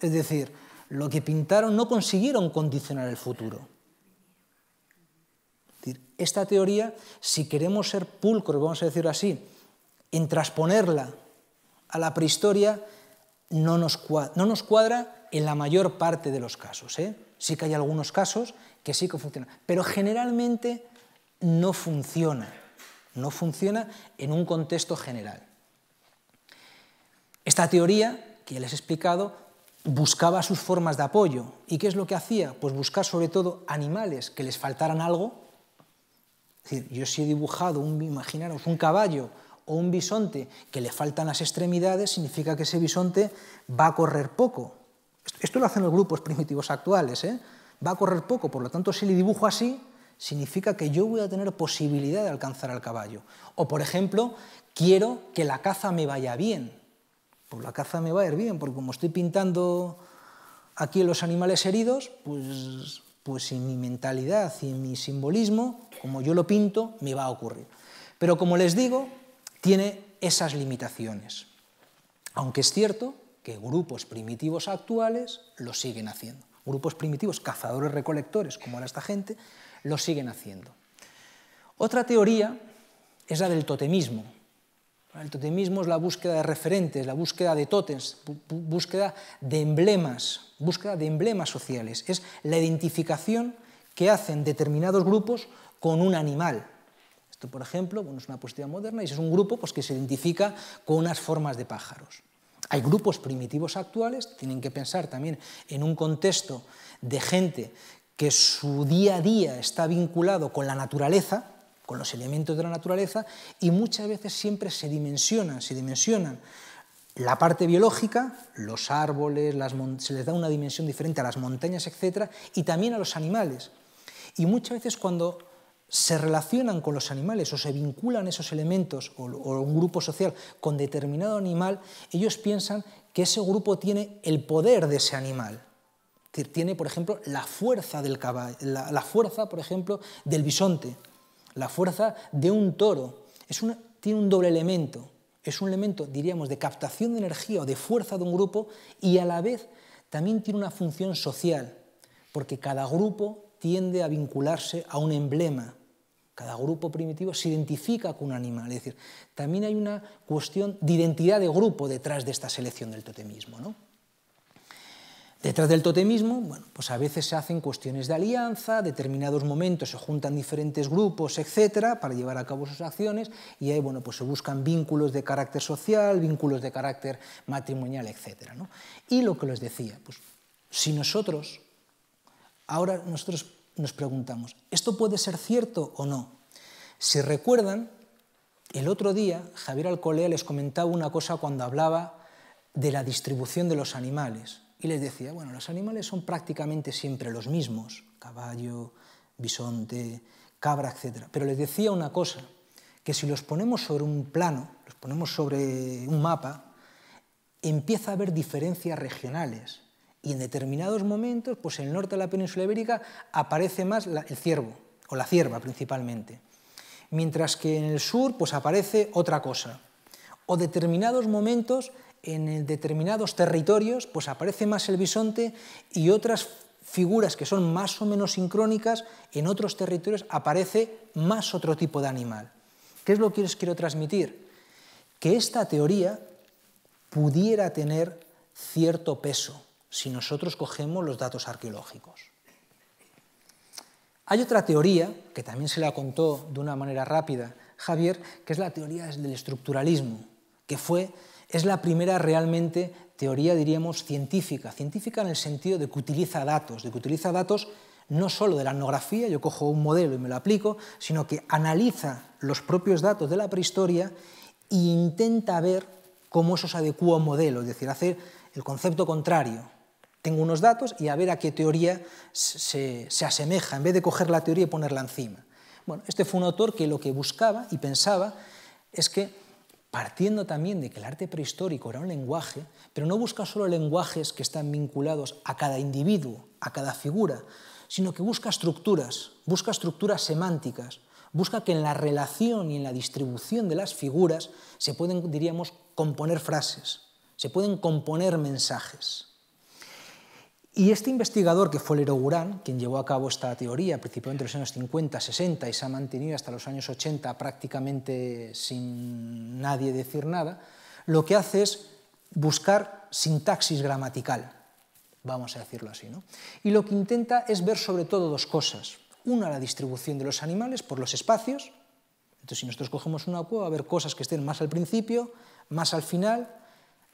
Es decir, lo que pintaron no consiguieron condicionar el futuro. esta teoría, si queremos ser pulcros, vamos a decirlo así, en transponerla a la prehistoria, no nos cuadra, en la mayor parte de los casos. ¿eh? Sí que hay algunos casos que sí que funciona. Pero generalmente no funciona. No funciona en un contexto general. Esta teoría, que ya les he explicado, buscaba sus formas de apoyo. ¿Y qué es lo que hacía? Pues buscar sobre todo animales que les faltaran algo. Es decir, yo si he dibujado, un, imaginaros, un caballo o un bisonte que le faltan las extremidades, significa que ese bisonte va a correr poco. Esto lo hacen los grupos primitivos actuales. ¿eh? va a correr poco, por lo tanto, si le dibujo así, significa que yo voy a tener posibilidad de alcanzar al caballo. O, por ejemplo, quiero que la caza me vaya bien. Pues la caza me va a ir bien, porque como estoy pintando aquí los animales heridos, pues, pues en mi mentalidad y en mi simbolismo, como yo lo pinto, me va a ocurrir. Pero como les digo, tiene esas limitaciones. Aunque es cierto que grupos primitivos actuales lo siguen haciendo grupos primitivos, cazadores recolectores, como era esta gente, lo siguen haciendo. Otra teoría es la del totemismo. El totemismo es la búsqueda de referentes, la búsqueda de totems, búsqueda de emblemas, búsqueda de emblemas sociales. Es la identificación que hacen determinados grupos con un animal. Esto, por ejemplo, es una postura moderna y es un grupo pues, que se identifica con unas formas de pájaros. Hay grupos primitivos actuales, tienen que pensar también en un contexto de gente que su día a día está vinculado con la naturaleza, con los elementos de la naturaleza, y muchas veces siempre se dimensionan, se dimensionan la parte biológica, los árboles, se les da una dimensión diferente a las montañas, etc., y también a los animales. Y muchas veces cuando se relacionan con los animales o se vinculan esos elementos o, un grupo social con determinado animal, ellos piensan que ese grupo tiene el poder de ese animal. tiene, por ejemplo, la fuerza del caballo, la, fuerza, por ejemplo, del bisonte, la fuerza de un toro. Es tiene un doble elemento. Es un elemento, diríamos, de captación de energía o de fuerza de un grupo y a la vez también tiene una función social, porque cada grupo tiende a vincularse a un emblema. Cada grupo primitivo se identifica con un animal. Es decir, también hay una cuestión de identidad de grupo detrás de esta selección del totemismo. ¿no? Detrás del totemismo, bueno, pues a veces se hacen cuestiones de alianza, determinados momentos se juntan diferentes grupos, etcétera, para llevar a cabo sus acciones y ahí, bueno, pues se buscan vínculos de carácter social, vínculos de carácter matrimonial, etcétera, Y lo que les decía, pues si nosotros ahora nosotros nos preguntamos, ¿esto puede ser cierto o no? Si recuerdan, el otro día Javier Alcolea les comentaba una cosa cuando hablaba de la distribución de los animales y les decía, bueno, los animales son prácticamente siempre los mismos, caballo, bisonte, cabra, etc. Pero les decía una cosa, que si los ponemos sobre un plano, los ponemos sobre un mapa, empieza a haber diferencias regionales y en determinados momentos, pues en el norte de la península ibérica aparece más el ciervo, o la cierva principalmente. Mientras que en el sur, pues aparece otra cosa. O determinados momentos, en determinados territorios, pues aparece más el bisonte y otras figuras que son más o menos sincrónicas, en otros territorios aparece más otro tipo de animal. ¿Qué es lo que les quiero transmitir? Que esta teoría pudiera tener cierto peso, si nosotros cogemos los datos arqueológicos. Hay otra teoría, que también se la contó de una manera rápida Javier, que es la teoría del estructuralismo, que fue, es la primera realmente teoría, diríamos, científica. Científica en el sentido de que utiliza datos, de que utiliza datos no solo de la etnografía, yo cojo un modelo y me lo aplico, sino que analiza los propios datos de la prehistoria e intenta ver cómo eso se adecua a un modelo, es decir, hacer el concepto contrario, tengo unos datos y a ver a qué teoría se, asemeja, en vez de coger la teoría y ponerla encima. Bueno, este fue un autor que lo que buscaba y pensaba es que, partiendo también de que el arte prehistórico era un lenguaje, pero no busca solo lenguajes que están vinculados a cada individuo, a cada figura, sino que busca estructuras, busca estructuras semánticas, busca que en la relación y en la distribución de las figuras se pueden, diríamos, componer frases, se pueden componer mensajes. Y este investigador, que fue Lero quien llevó a cabo esta teoría principalmente en los años 50, 60 y se ha mantenido hasta los años 80 prácticamente sin nadie decir nada, lo que hace es buscar sintaxis gramatical, vamos a decirlo así. ¿no? Y lo que intenta es ver sobre todo dos cosas. Una, la distribución de los animales por los espacios. Entonces, si nosotros cogemos una cueva, va a haber cosas que estén más al principio, más al final,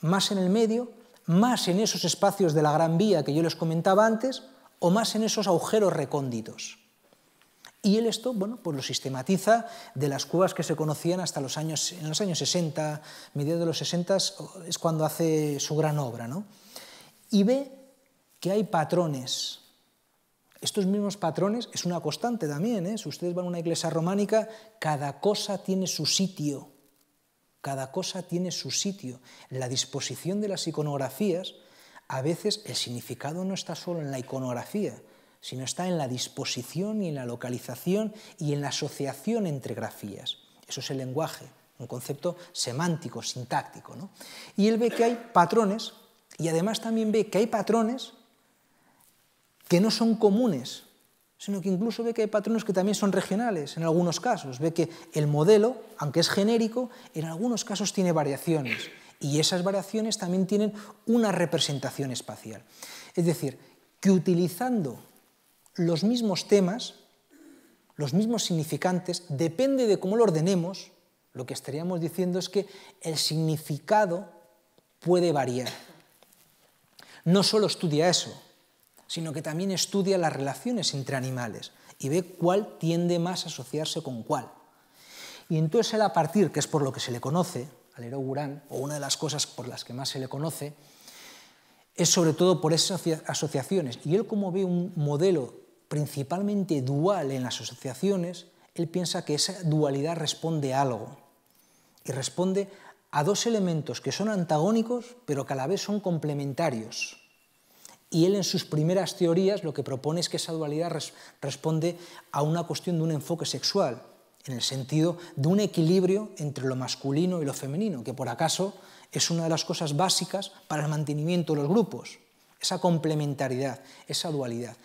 más en el medio más en esos espacios de la Gran Vía que yo les comentaba antes o más en esos agujeros recónditos. Y él esto bueno, pues lo sistematiza de las cuevas que se conocían hasta los años, en los años 60, mediados de los 60 es cuando hace su gran obra. ¿no? Y ve que hay patrones. Estos mismos patrones es una constante también. ¿eh? Si ustedes van a una iglesia románica, cada cosa tiene su sitio cada cosa tiene su sitio. La disposición de las iconografías, a veces el significado no está solo en la iconografía, sino está en la disposición y en la localización y en la asociación entre grafías. Eso es el lenguaje, un concepto semántico, sintáctico. ¿no? Y él ve que hay patrones y además también ve que hay patrones que no son comunes sino que incluso ve que hay patrones que también son regionales en algunos casos. Ve que el modelo, aunque es genérico, en algunos casos tiene variaciones y esas variaciones también tienen una representación espacial. Es decir, que utilizando los mismos temas, los mismos significantes, depende de cómo lo ordenemos, lo que estaríamos diciendo es que el significado puede variar. No solo estudia eso, sino que también estudia las relaciones entre animales y ve cuál tiende más a asociarse con cuál. Y entonces él a partir, que es por lo que se le conoce, al héroe Gurán, o una de las cosas por las que más se le conoce, es sobre todo por esas asociaciones. Y él como ve un modelo principalmente dual en las asociaciones, él piensa que esa dualidad responde a algo y responde a dos elementos que son antagónicos pero que a la vez son complementarios. Y él en sus primeras teorías lo que propone es que esa dualidad responde a una cuestión de un enfoque sexual, en el sentido de un equilibrio entre lo masculino y lo femenino, que por acaso es una de las cosas básicas para el mantenimiento de los grupos, esa complementariedad, esa dualidad.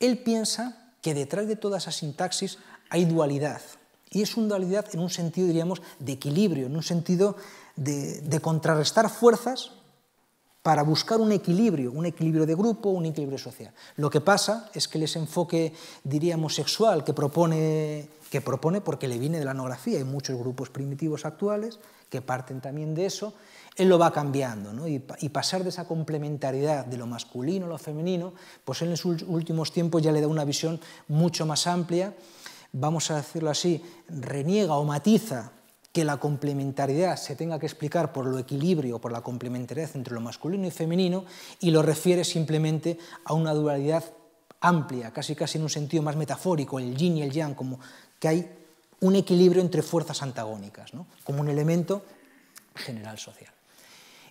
Él piensa que detrás de toda esa sintaxis hay dualidad, y es una dualidad en un sentido, diríamos, de equilibrio, en un sentido de contrarrestar fuerzas para buscar un equilibrio, un equilibrio de grupo, un equilibrio social. Lo que pasa es que ese enfoque, diríamos, sexual que propone, que propone porque le viene de la anografía, hay muchos grupos primitivos actuales que parten también de eso, él lo va cambiando, y, pasar de esa complementariedad de lo masculino a lo femenino, pues en los últimos tiempos ya le da una visión mucho más amplia, vamos a decirlo así, reniega o matiza que la complementariedad se tenga que explicar por lo equilibrio, por la complementariedad entre lo masculino y femenino, y lo refiere simplemente a una dualidad amplia, casi casi en un sentido más metafórico, el yin y el yang, como que hay un equilibrio entre fuerzas antagónicas, como un elemento general social.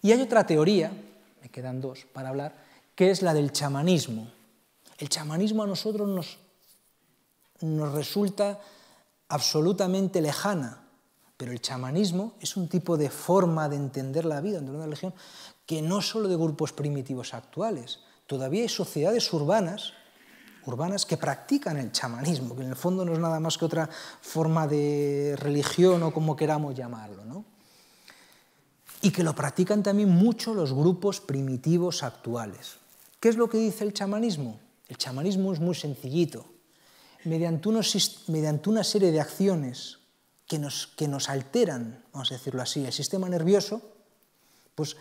Y hay otra teoría, me quedan dos para hablar, que es la del chamanismo. El chamanismo a nosotros nos resulta absolutamente lejana pero el chamanismo es un tipo de forma de entender la vida, de una religión, que no solo de grupos primitivos actuales. Todavía hay sociedades urbanas, urbanas que practican el chamanismo, que en el fondo no es nada más que otra forma de religión o como queramos llamarlo. Y que lo practican también mucho los grupos primitivos actuales. ¿Qué es lo que dice el chamanismo? El chamanismo es muy sencillito. mediante una serie de acciones que nos, que nos alteran, vamos a decirlo así, el sistema nervioso, pues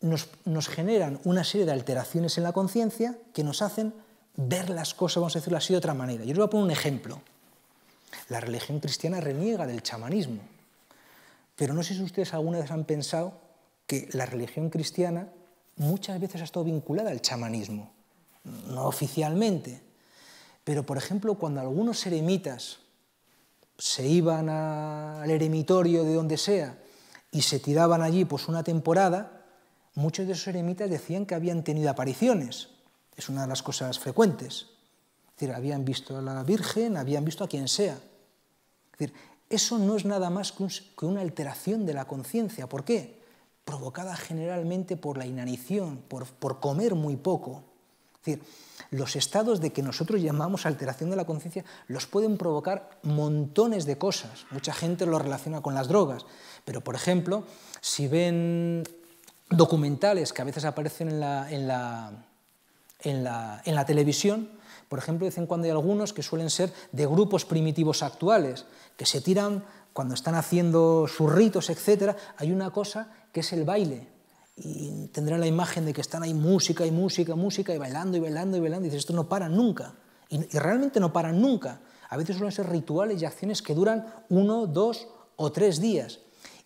nos, nos generan una serie de alteraciones en la conciencia que nos hacen ver las cosas, vamos a decirlo así, de otra manera. Yo les voy a poner un ejemplo. La religión cristiana reniega del chamanismo, pero no sé si ustedes alguna vez han pensado que la religión cristiana muchas veces ha estado vinculada al chamanismo, no oficialmente, pero por ejemplo cuando algunos eremitas se iban al eremitorio de donde sea y se tiraban allí pues una temporada, muchos de esos eremitas decían que habían tenido apariciones. Es una de las cosas frecuentes. Es decir, habían visto a la Virgen, habían visto a quien sea. decir, eso no es nada más que, una alteración de la conciencia. ¿Por qué? Provocada generalmente por la inanición, por comer muy poco. Es decir, los estados de que nosotros llamamos alteración de la conciencia los pueden provocar montones de cosas. Mucha gente lo relaciona con las drogas, pero por ejemplo, si ven documentales que a veces aparecen en la, televisión, por ejemplo, de vez en cuando hay algunos que suelen ser de grupos primitivos actuales, que se tiran cuando están haciendo sus ritos, etc. Hay una cosa que es el baile, y tendrán la imagen de que están ahí música y música, música, y bailando y bailando y bailando, y dices, esto no para nunca, y, y realmente no para nunca. A veces suelen ser rituales y acciones que duran uno, dos o tres días.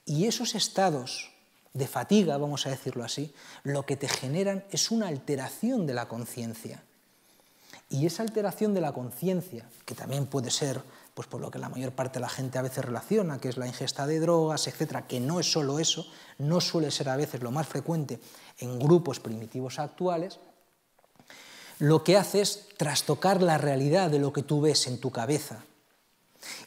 Y esos estados de fatiga, vamos a decirlo así, lo que te generan es una alteración de la conciencia. Y esa alteración de la conciencia, que también puede ser pues por lo que la mayor parte de la gente a veces relaciona, que es la ingesta de drogas, etcétera, que no es solo eso, no suele ser a veces lo más frecuente en grupos primitivos actuales, lo que hace es trastocar la realidad de lo que tú ves en tu cabeza.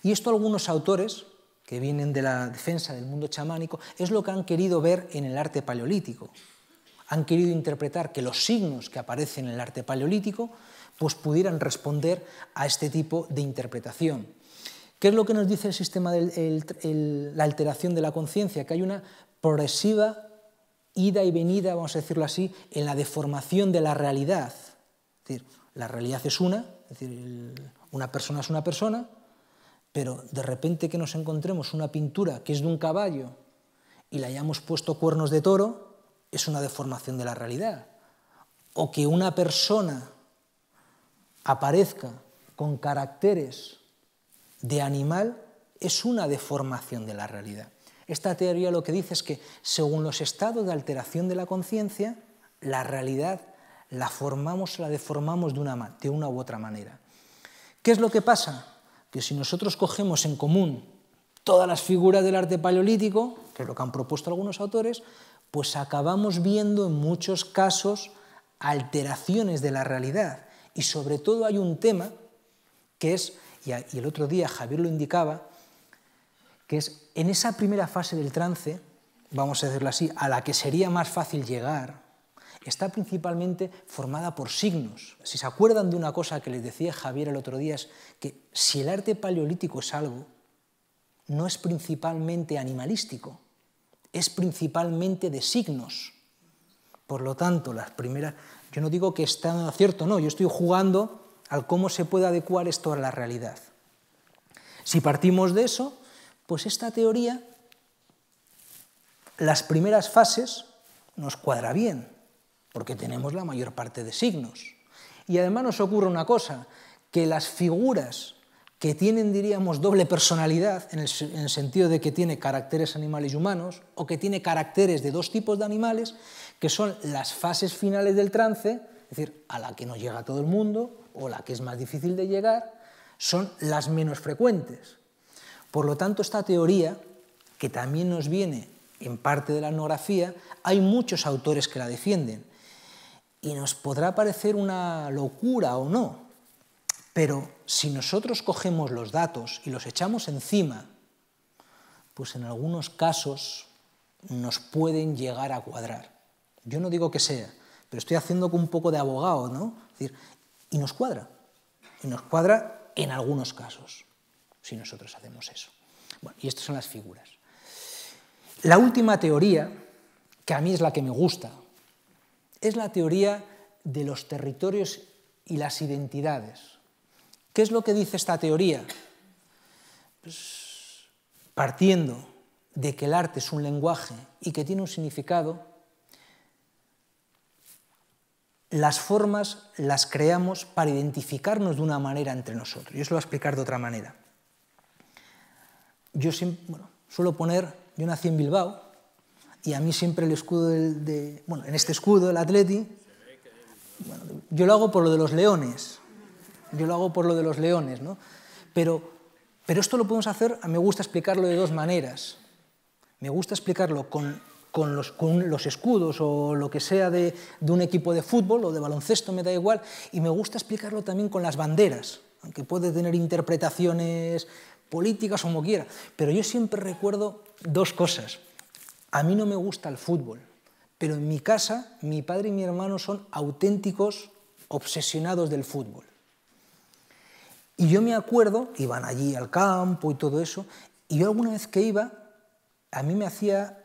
Y esto algunos autores que vienen de la defensa del mundo chamánico es lo que han querido ver en el arte paleolítico. Han querido interpretar que los signos que aparecen en el arte paleolítico pues pudieran responder a este tipo de interpretación ¿Qué es lo que nos dice el sistema de la alteración de la conciencia? Que hay una progresiva ida y venida, vamos a decirlo así, en la deformación de la realidad. Es decir, la realidad es una, es decir, una persona es una persona, pero de repente que nos encontremos una pintura que es de un caballo y le hayamos puesto cuernos de toro, es una deformación de la realidad. O que una persona aparezca con caracteres de animal es una deformación de la realidad. Esta teoría lo que dice es que según los estados de alteración de la conciencia, la realidad la formamos, o la deformamos de una, de una u otra manera. ¿Qué es lo que pasa? Que si nosotros cogemos en común todas las figuras del arte paleolítico, que es lo que han propuesto algunos autores, pues acabamos viendo en muchos casos alteraciones de la realidad. Y sobre todo hay un tema que es y, el otro día Javier lo indicaba, que es en esa primera fase del trance, vamos a decirlo así, a la que sería más fácil llegar, está principalmente formada por signos. Si se acuerdan de una cosa que les decía Javier el otro día, es que si el arte paleolítico es algo, no es principalmente animalístico, es principalmente de signos. Por lo tanto, las primeras, yo no digo que está cierto, no, yo estoy jugando al cómo se puede adecuar esto a la realidad. Si partimos de eso, pues esta teoría, las primeras fases nos cuadra bien, porque tenemos la mayor parte de signos. Y además nos ocurre una cosa, que las figuras que tienen, diríamos, doble personalidad, en el, sentido de que tiene caracteres animales y humanos, o que tiene caracteres de dos tipos de animales, que son las fases finales del trance, es decir, a la que nos llega todo el mundo, o la que es más difícil de llegar son las menos frecuentes. Por lo tanto, esta teoría, que también nos viene en parte de la etnografía, hay muchos autores que la defienden. Y nos podrá parecer una locura o no, pero si nosotros cogemos los datos y los echamos encima, pues en algunos casos nos pueden llegar a cuadrar. Yo no digo que sea, pero estoy haciendo un poco de abogado, ¿no? Y nos cuadra. Y nos cuadra en algunos casos, si nosotros hacemos eso. y estas son las figuras. La última teoría, que a mí es la que me gusta, es la teoría de los territorios y las identidades. ¿Qué es lo que dice esta teoría? Pues, partiendo de que el arte es un lenguaje y que tiene un significado, las formas las creamos para identificarnos de una manera entre nosotros. Yo os lo voy a explicar de otra manera. Yo siempre, suelo poner, yo nací en Bilbao y a mí siempre el escudo de, bueno, en este escudo el Atleti, yo lo hago por lo de los leones, yo lo hago por lo de los leones, ¿no? Pero, pero esto lo podemos hacer, me gusta explicarlo de dos maneras. Me gusta explicarlo con con los, escudos o lo que sea de, de un equipo de fútbol o de baloncesto, me da igual, y me gusta explicarlo también con las banderas, aunque puede tener interpretaciones políticas o como quiera, pero yo siempre recuerdo dos cosas. A mí no me gusta el fútbol, pero en mi casa mi padre y mi hermano son auténticos obsesionados del fútbol. Y yo me acuerdo, iban allí al campo y todo eso, y yo alguna vez que iba, a mí me hacía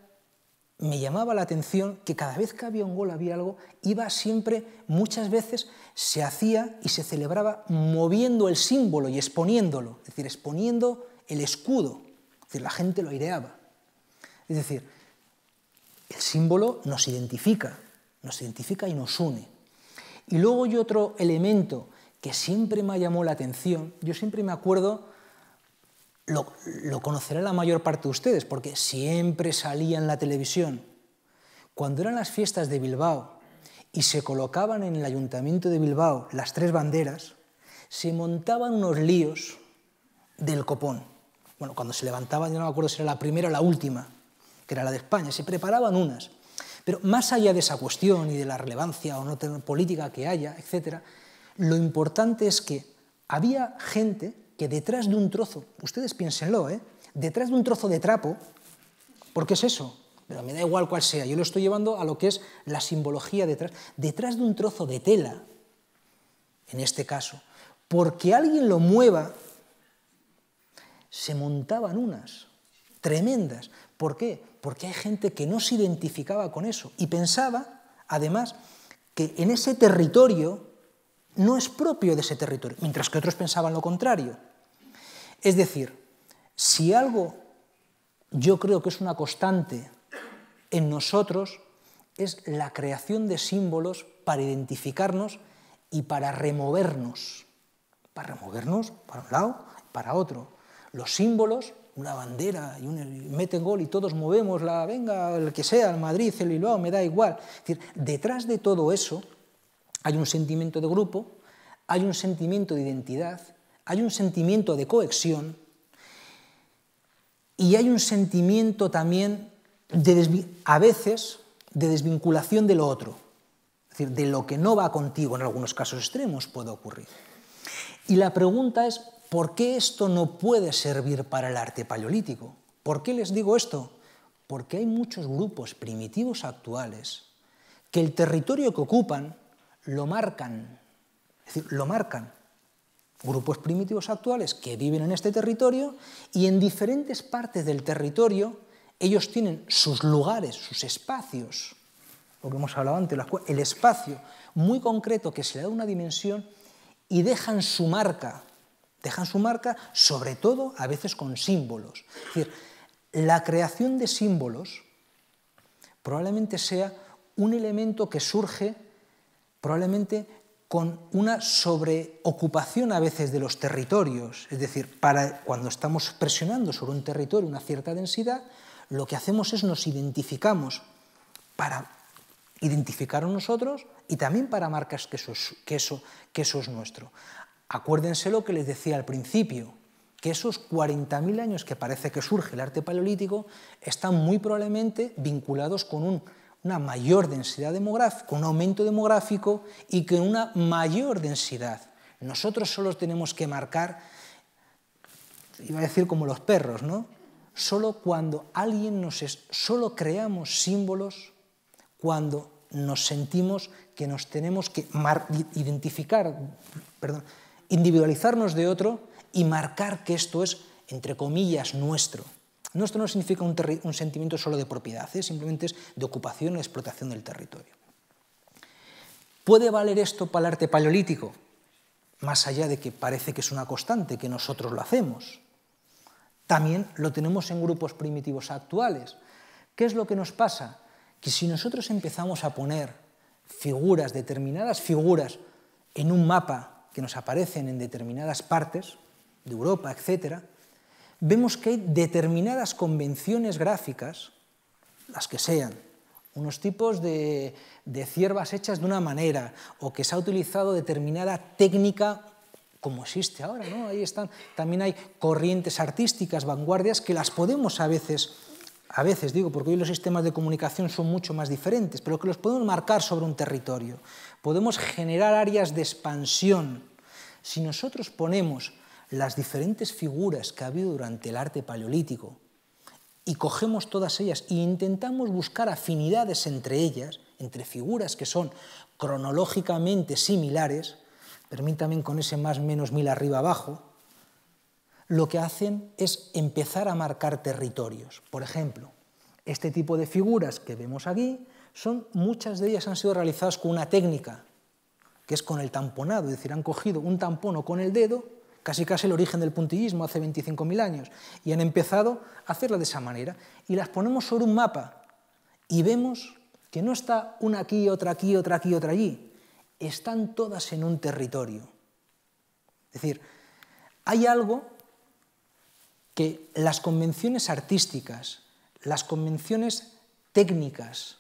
me llamaba la atención que cada vez que había un gol, había algo, iba siempre, muchas veces se hacía y se celebraba moviendo el símbolo y exponiéndolo, es decir, exponiendo el escudo, es decir, la gente lo aireaba. Es decir, el símbolo nos identifica, nos identifica y nos une. Y luego hay otro elemento que siempre me llamó la atención, yo siempre me acuerdo lo, conocerá la mayor parte de ustedes, porque siempre salía en la televisión. Cuando eran las fiestas de Bilbao y se colocaban en el ayuntamiento de Bilbao las tres banderas, se montaban unos líos del copón. Bueno, cuando se levantaban, yo no me acuerdo si era la primera o la última, que era la de España, se preparaban unas. Pero más allá de esa cuestión y de la relevancia o no política que haya, etc., lo importante es que había gente que detrás de un trozo, ustedes piénsenlo, ¿eh? detrás de un trozo de trapo, porque es eso, pero me da igual cuál sea, yo lo estoy llevando a lo que es la simbología detrás, detrás de un trozo de tela, en este caso, porque alguien lo mueva, se montaban unas tremendas. ¿Por qué? Porque hay gente que no se identificaba con eso y pensaba, además, que en ese territorio no es propio de ese territorio, mientras que otros pensaban lo contrario. Es decir, si algo yo creo que es una constante en nosotros, es la creación de símbolos para identificarnos y para removernos. Para removernos para un lado, para otro. Los símbolos, una bandera y un meten gol y todos movemos la, venga, el que sea, el Madrid, el Bilbao, me da igual. decir, detrás de todo eso hay un sentimiento de grupo, hay un sentimiento de identidad, hay un sentimiento de cohesión y hay un sentimiento también de a veces de desvinculación de lo otro, es decir, de lo que no va contigo en algunos casos extremos puede ocurrir. Y la pregunta es, ¿por qué esto no puede servir para el arte paleolítico? ¿Por qué les digo esto? Porque hay muchos grupos primitivos actuales que el territorio que ocupan lo marcan, es decir, lo marcan grupos primitivos actuales que viven en este territorio y en diferentes partes del territorio ellos tienen sus lugares, sus espacios, lo que hemos hablado antes, el espacio muy concreto que se le da una dimensión y dejan su marca, dejan su marca sobre todo a veces con símbolos. Es decir, la creación de símbolos probablemente sea un elemento que surge probablemente con una sobreocupación a veces de los territorios, es decir, cuando estamos presionando sobre un territorio una cierta densidad, lo que hacemos es nos identificamos para identificarnos nosotros y también para marcas que eso, que eso es nuestro. Acuérdense lo que les decía al principio, que esos 40.000 años que parece que surge el arte paleolítico están muy probablemente vinculados con un una mayor densidad demográfica, un aumento demográfico y con una mayor densidad. Nosotros solo tenemos que marcar, iba a decir como los perros, ¿no? Solo cuando alguien nos es, solo creamos símbolos cuando nos sentimos que nos tenemos que identificar, perdón, individualizarnos de otro y marcar que esto es, entre comillas, nuestro. No, esto no significa un, sentimiento solo de propiedad, ¿eh? simplemente es de ocupación o explotación del territorio. ¿Puede valer esto para el arte paleolítico? Más allá de que parece que es una constante, que nosotros lo hacemos. También lo tenemos en grupos primitivos actuales. ¿Qué es lo que nos pasa? Que si nosotros empezamos a poner figuras, determinadas figuras, en un mapa que nos aparecen en determinadas partes de Europa, etcétera, vemos que hay determinadas convenciones gráficas, las que sean, unos tipos de, de ciervas hechas de una manera, o que se ha utilizado determinada técnica como existe ahora, ¿no? Ahí están, también hay corrientes artísticas, vanguardias, que las podemos a veces, a veces digo, porque hoy los sistemas de comunicación son mucho más diferentes, pero que los podemos marcar sobre un territorio. Podemos generar áreas de expansión. Si nosotros ponemos las diferentes figuras que ha habido durante el arte paleolítico y cogemos todas ellas e intentamos buscar afinidades entre ellas, entre figuras que son cronológicamente similares, permítanme con ese más menos mil arriba abajo, lo que hacen es empezar a marcar territorios. Por ejemplo, este tipo de figuras que vemos aquí, son muchas de ellas han sido realizadas con una técnica, que es con el tamponado, es decir, han cogido un tampón o con el dedo casi casi el origen del puntillismo hace 25.000 años, y han empezado a hacerla de esa manera, y las ponemos sobre un mapa y vemos que no está una aquí, otra aquí, otra aquí, otra allí, están todas en un territorio. Es decir, hay algo que las convenciones artísticas, las convenciones técnicas,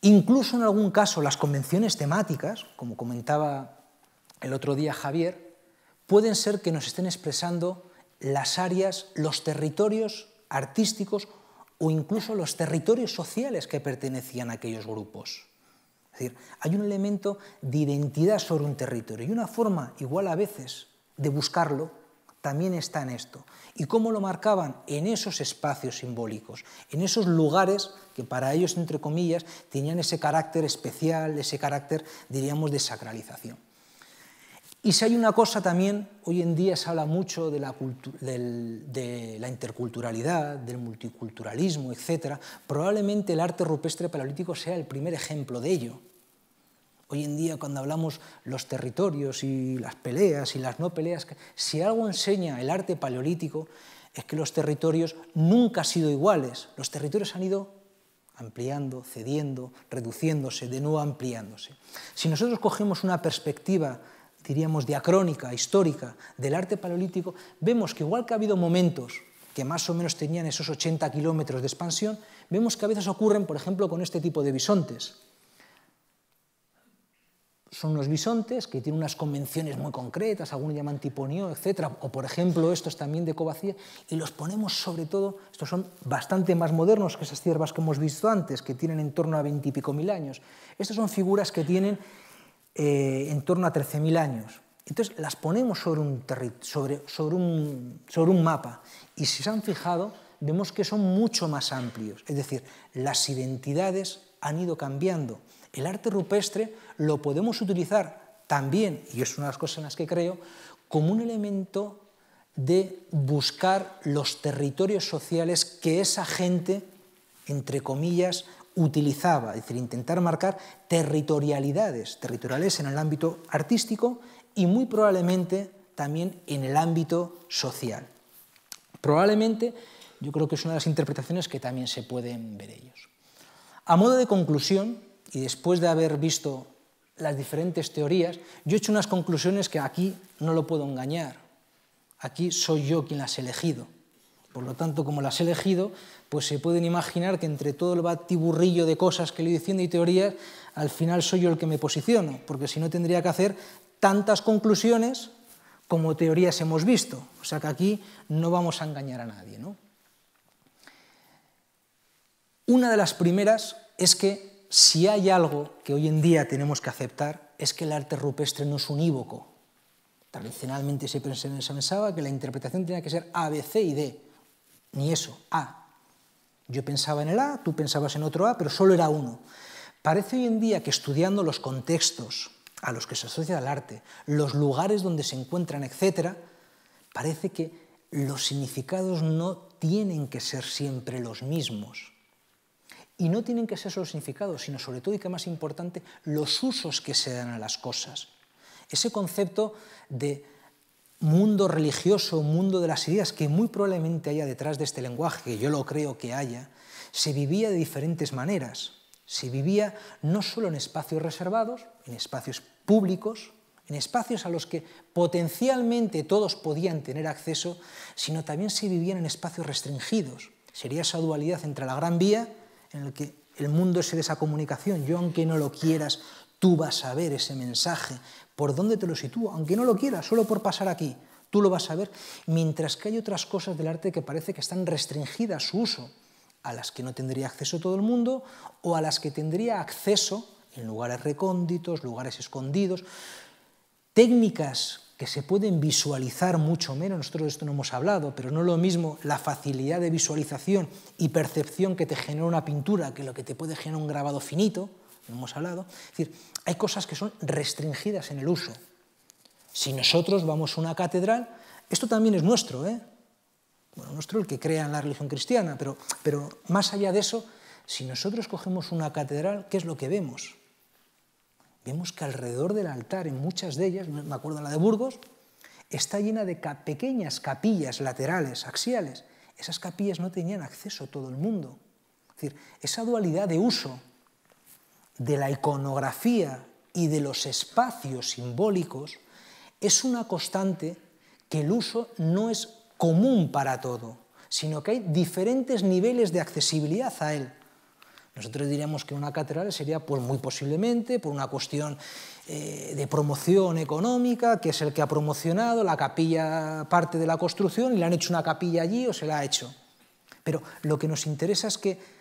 incluso en algún caso las convenciones temáticas, como comentaba el otro día Javier, pueden ser que nos estén expresando las áreas, los territorios artísticos o incluso los territorios sociales que pertenecían a aquellos grupos. Es decir, hay un elemento de identidad sobre un territorio y una forma, igual a veces, de buscarlo también está en esto. ¿Y cómo lo marcaban? En esos espacios simbólicos, en esos lugares que para ellos, entre comillas, tenían ese carácter especial, ese carácter, diríamos, de sacralización. Y si hay una cosa también, hoy en día se habla mucho de la, de la interculturalidad, del multiculturalismo, etc. Probablemente el arte rupestre paleolítico sea el primer ejemplo de ello. Hoy en día cuando hablamos los territorios y las peleas y las no peleas, si algo enseña el arte paleolítico es que los territorios nunca han sido iguales. Los territorios han ido ampliando, cediendo, reduciéndose, de nuevo ampliándose. Si nosotros cogemos una perspectiva diríamos, diacrónica, histórica del arte paleolítico, vemos que igual que ha habido momentos que más o menos tenían esos 80 kilómetros de expansión, vemos que a veces ocurren, por ejemplo, con este tipo de bisontes. Son unos bisontes que tienen unas convenciones muy concretas, algunos llaman tiponio, etc. O, por ejemplo, estos también de covacía, y los ponemos sobre todo, estos son bastante más modernos que esas ciervas que hemos visto antes, que tienen en torno a veintipico mil años. Estas son figuras que tienen eh, en torno a 13.000 años. Entonces las ponemos sobre un, sobre un mapa y si se han fijado vemos que son mucho más amplios, es decir, las identidades han ido cambiando. El arte rupestre lo podemos utilizar también, y es una de las cosas en las que creo, como un elemento de buscar los territorios sociales que esa gente, entre comillas, utilizaba, es decir, intentar marcar territorialidades, territoriales en el ámbito artístico y muy probablemente también en el ámbito social. Probablemente yo creo que es una de las interpretaciones que también se pueden ver ellos. A modo de conclusión, y después de haber visto las diferentes teorías, yo he hecho unas conclusiones que aquí no lo puedo engañar. Aquí soy yo quien las he elegido. Por lo tanto, como las he elegido, pues se pueden imaginar que entre todo el batiburrillo de cosas que le diciendo y teorías, al final soy yo el que me posiciono, porque si no tendría que hacer tantas conclusiones como teorías hemos visto. O sea que aquí no vamos a engañar a nadie. Una de las primeras es que si hay algo que hoy en día tenemos que aceptar es que el arte rupestre no es unívoco. Tradicionalmente se pensaba que la interpretación tenía que ser A, B, C y D ni eso, A. Yo pensaba en el A, tú pensabas en otro A, pero solo era uno. Parece hoy en día que estudiando los contextos a los que se asocia el arte, los lugares donde se encuentran, etc., parece que los significados no tienen que ser siempre los mismos. Y no tienen que ser solo significados, sino sobre todo, y que más importante, los usos que se dan a las cosas. Ese concepto de mundo religioso, mundo de las ideas que muy probablemente haya detrás de este lenguaje, que yo lo creo que haya, se vivía de diferentes maneras. Se vivía no solo en espacios reservados, en espacios públicos, en espacios a los que potencialmente todos podían tener acceso, sino también se vivían en espacios restringidos. Sería esa dualidad entre la gran vía, en la que el mundo es de esa comunicación, yo aunque no lo quieras, tú vas a ver ese mensaje, por dónde te lo sitúo, aunque no lo quiera, solo por pasar aquí, tú lo vas a ver, mientras que hay otras cosas del arte que parece que están restringidas su uso, a las que no tendría acceso todo el mundo o a las que tendría acceso en lugares recónditos, lugares escondidos, técnicas que se pueden visualizar mucho menos, nosotros de esto no hemos hablado, pero no es lo mismo la facilidad de visualización y percepción que te genera una pintura que lo que te puede generar un grabado finito, hemos hablado. Es decir, hay cosas que son restringidas en el uso. Si nosotros vamos a una catedral, esto también es nuestro, ¿eh? Bueno, nuestro el que crea en la religión cristiana, pero, pero más allá de eso, si nosotros cogemos una catedral, ¿qué es lo que vemos? Vemos que alrededor del altar, en muchas de ellas, me acuerdo la de Burgos, está llena de pequeñas capillas laterales, axiales. Esas capillas no tenían acceso a todo el mundo. Es decir, esa dualidad de uso de la iconografía y de los espacios simbólicos es una constante que el uso no es común para todo, sino que hay diferentes niveles de accesibilidad a él. Nosotros diríamos que una catedral sería, pues muy posiblemente, por una cuestión eh, de promoción económica, que es el que ha promocionado la capilla, parte de la construcción, y le han hecho una capilla allí o se la ha hecho. Pero lo que nos interesa es que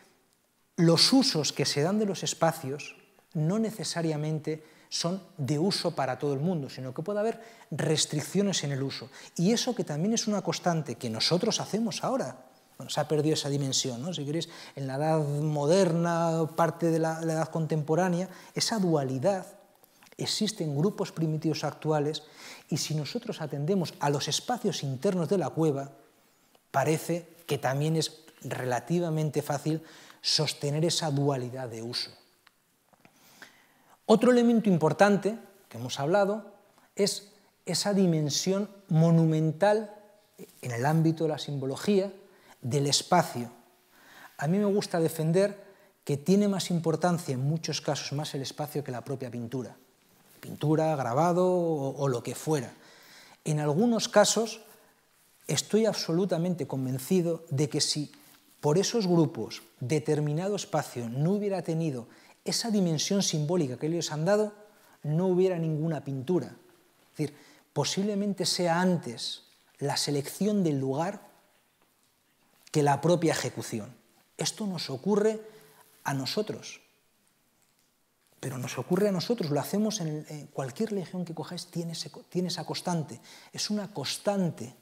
los usos que se dan de los espacios no necesariamente son de uso para todo el mundo, sino que puede haber restricciones en el uso. Y eso que también es una constante que nosotros hacemos ahora. se ha perdido esa dimensión, si queréis, en la edad moderna, parte de la, la edad contemporánea, esa dualidad existe en grupos primitivos actuales y si nosotros atendemos a los espacios internos de la cueva, parece que también es relativamente fácil sostener esa dualidad de uso. Otro elemento importante que hemos hablado es esa dimensión monumental en el ámbito de la simbología del espacio. A mí me gusta defender que tiene más importancia en muchos casos más el espacio que la propia pintura. Pintura, grabado o, lo que fuera. En algunos casos estoy absolutamente convencido de que si por esos grupos determinado espacio no hubiera tenido esa dimensión simbólica que ellos han dado, no hubiera ninguna pintura. Es decir, posiblemente sea antes la selección del lugar que la propia ejecución. Esto nos ocurre a nosotros. Pero nos ocurre a nosotros, lo hacemos en, cualquier legión que cojáis, tiene esa constante. Es una constante.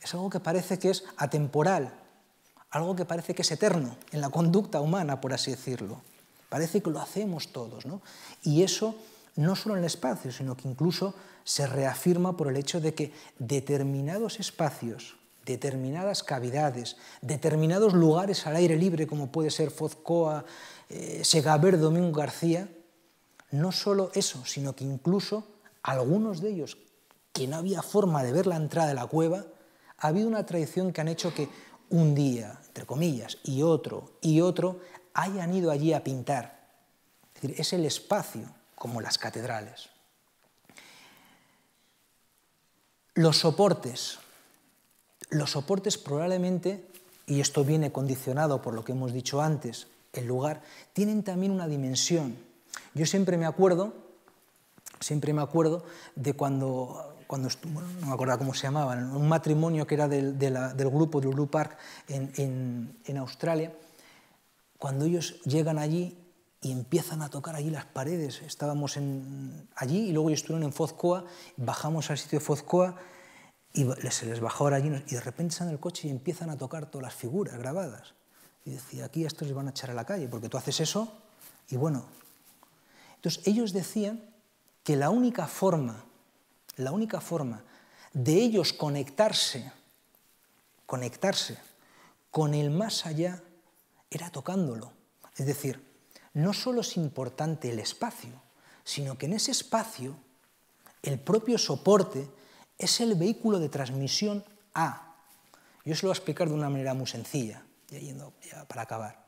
Es algo que parece que es atemporal, algo que parece que es eterno en la conducta humana, por así decirlo. Parece que lo hacemos todos. ¿no? Y eso no solo en el espacio, sino que incluso se reafirma por el hecho de que determinados espacios, determinadas cavidades, determinados lugares al aire libre, como puede ser Fozcoa, Segaber, eh, Segaver, Domingo García, no solo eso, sino que incluso algunos de ellos, que no había forma de ver la entrada de la cueva, ha habido una tradición que han hecho que un día, entre comillas, y otro, y otro, hayan ido allí a pintar. Es decir, es el espacio, como las catedrales. Los soportes. Los soportes probablemente, y esto viene condicionado por lo que hemos dicho antes, el lugar, tienen también una dimensión. Yo siempre me acuerdo, siempre me acuerdo de cuando cuando estuvo, no me acuerdo cómo se llamaban, un matrimonio que era del, de del grupo de Park en, en, en Australia, cuando ellos llegan allí y empiezan a tocar allí las paredes. Estábamos en, allí y luego ellos estuvieron en Fozcoa, bajamos al sitio de Fozcoa y se les bajó ahora allí y de repente salen el coche y empiezan a tocar todas las figuras grabadas. Y decía, aquí a estos les van a echar a la calle porque tú haces eso y bueno. Entonces ellos decían que la única forma la única forma de ellos conectarse, conectarse con el más allá era tocándolo. Es decir, no solo es importante el espacio, sino que en ese espacio el propio soporte es el vehículo de transmisión a. Yo os lo voy a explicar de una manera muy sencilla, ya yendo para acabar.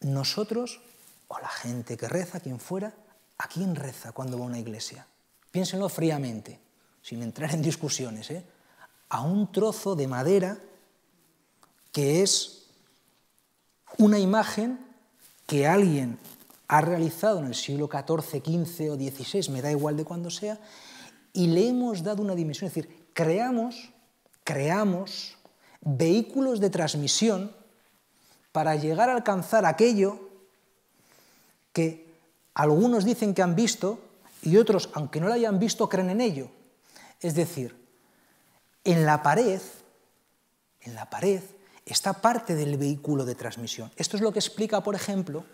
Nosotros, o la gente que reza, quien fuera, ¿A quién reza cuando va a una iglesia? Piénsenlo fríamente, sin entrar en discusiones. ¿eh? A un trozo de madera que es una imagen que alguien ha realizado en el siglo XIV, XV o XVI, me da igual de cuándo sea, y le hemos dado una dimensión. Es decir, creamos, creamos vehículos de transmisión para llegar a alcanzar aquello que algunos dicen que han visto y otros, aunque no lo hayan visto, creen en ello. Es decir, en la pared, en la pared está parte del vehículo de transmisión. Esto es lo que explica, por ejemplo,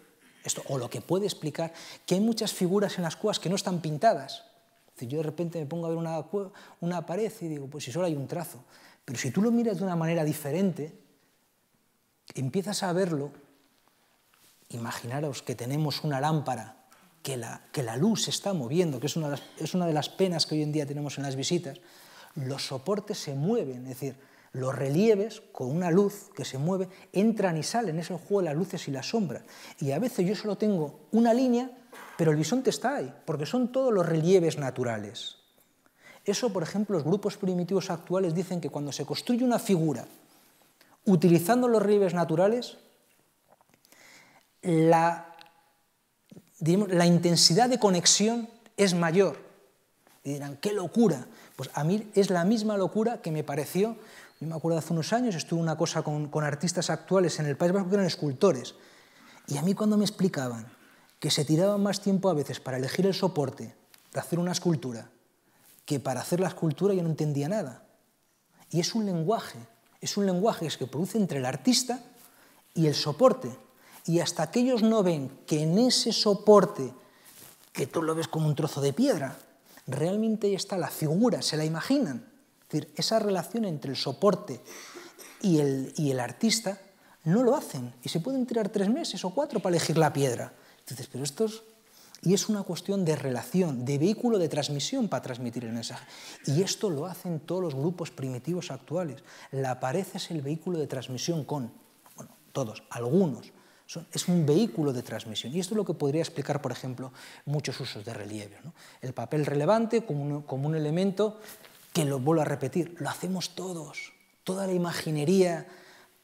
esto, o lo que puede explicar, que hay muchas figuras en las cuevas que no están pintadas. yo de repente me pongo a ver una, una pared y digo, pues si solo hay un trazo. Pero si tú lo miras de una manera diferente, empiezas a verlo. Imaginaros que tenemos una lámpara que la, que la luz se está moviendo, que es una, las, es una de las penas que hoy en día tenemos en las visitas, los soportes se mueven, es decir, los relieves con una luz que se mueve entran y salen, es el juego de las luces y la sombra. Y a veces yo solo tengo una línea, pero el bisonte está ahí, porque son todos los relieves naturales. Eso, por ejemplo, los grupos primitivos actuales dicen que cuando se construye una figura utilizando los relieves naturales, la la intensidad de conexión es mayor. Y dirán, qué locura. Pues a mí es la misma locura que me pareció, yo me acuerdo hace unos años, estuve una cosa con, artistas actuales en el País Vasco que eran escultores, y a mí cuando me explicaban que se tiraban más tiempo a veces para elegir el soporte de hacer una escultura que para hacer la escultura yo no entendía nada. Y es un lenguaje, es un lenguaje que se produce entre el artista y el soporte y hasta que ellos no ven que en ese soporte, que tú lo ves como un trozo de piedra, realmente ahí está la figura, se la imaginan. Es decir, esa relación entre el soporte y el, y el artista no lo hacen y se pueden tirar tres meses o cuatro para elegir la piedra. Entonces, pero estos... Y es una cuestión de relación, de vehículo de transmisión para transmitir el mensaje. Y esto lo hacen todos los grupos primitivos actuales. La pared es el vehículo de transmisión con, bueno, todos, algunos, es un vehículo de transmisión. Y esto es lo que podría explicar, por ejemplo, muchos usos de relieve. El papel relevante como un, elemento que, lo vuelvo a repetir, lo hacemos todos. Toda la imaginería,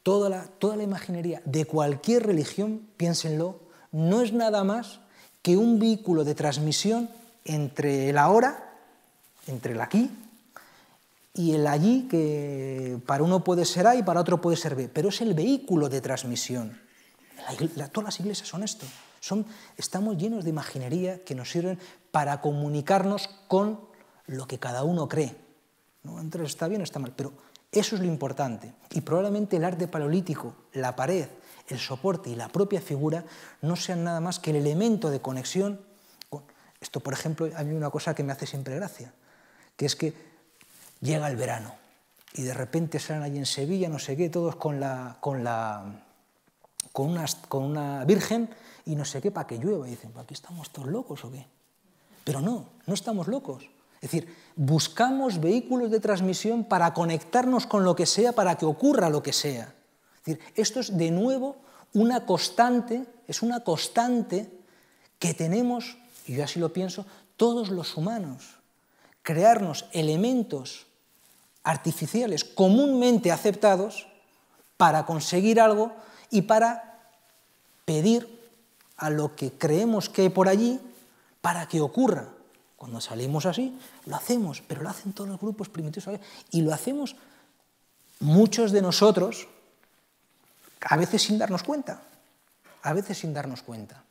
toda la, toda la imaginería de cualquier religión, piénsenlo, no es nada más que un vehículo de transmisión entre el ahora, entre el aquí y el allí, que para uno puede ser A y para otro puede ser B, pero es el vehículo de transmisión todas las iglesias son esto. Son, estamos llenos de imaginería que nos sirven para comunicarnos con lo que cada uno cree. ¿no? Entonces está bien, está mal, pero eso es lo importante. Y probablemente el arte paleolítico, la pared, el soporte y la propia figura no sean nada más que el elemento de conexión. Con... Esto, por ejemplo, a mí una cosa que me hace siempre gracia, que es que llega el verano y de repente salen allí en Sevilla, no sé qué, todos con la, con la con una, con una virgen y no sé qué para que llueva. Y dicen, ¿aquí estamos todos locos o qué? Pero no, no estamos locos. Es decir, buscamos vehículos de transmisión para conectarnos con lo que sea, para que ocurra lo que sea. Es decir, esto es de nuevo una constante, es una constante que tenemos, y yo así lo pienso, todos los humanos. Crearnos elementos artificiales comúnmente aceptados para conseguir algo y para pedir a lo que creemos que hay por allí para que ocurra. Cuando salimos así, lo hacemos, pero lo hacen todos los grupos primitivos y lo hacemos muchos de nosotros, a veces sin darnos cuenta, a veces sin darnos cuenta.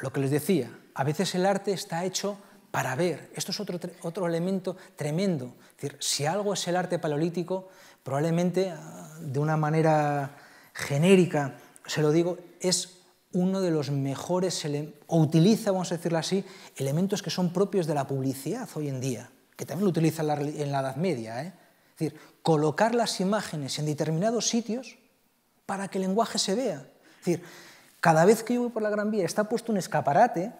Lo que les decía, a veces el arte está hecho para ver. Esto es otro, otro elemento tremendo. decir, si algo es el arte paleolítico, probablemente ah, de una manera genérica se lo digo, es uno de los mejores, o utiliza, vamos a decirlo así, elementos que son propios de la publicidad hoy en día, que también lo utiliza en la, Edad Media. ¿eh? Es decir, colocar las imágenes en determinados sitios para que el lenguaje se vea. Es decir, cada vez que yo voy por la Gran Vía está puesto un escaparate,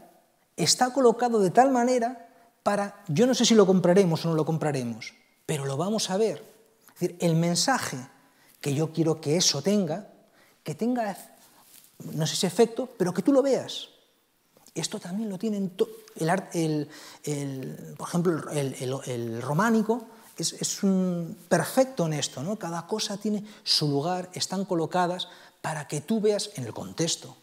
está colocado de tal manera para, yo no sé si lo compraremos o no lo compraremos, pero lo vamos a ver decir, el mensaje que yo quiero que eso tenga, que tenga, no sé si efecto, pero que tú lo veas. Esto también lo tiene el, el, el, por ejemplo, el, románico es, un perfecto en esto, ¿no? cada cosa tiene su lugar, están colocadas para que tú veas en el contexto.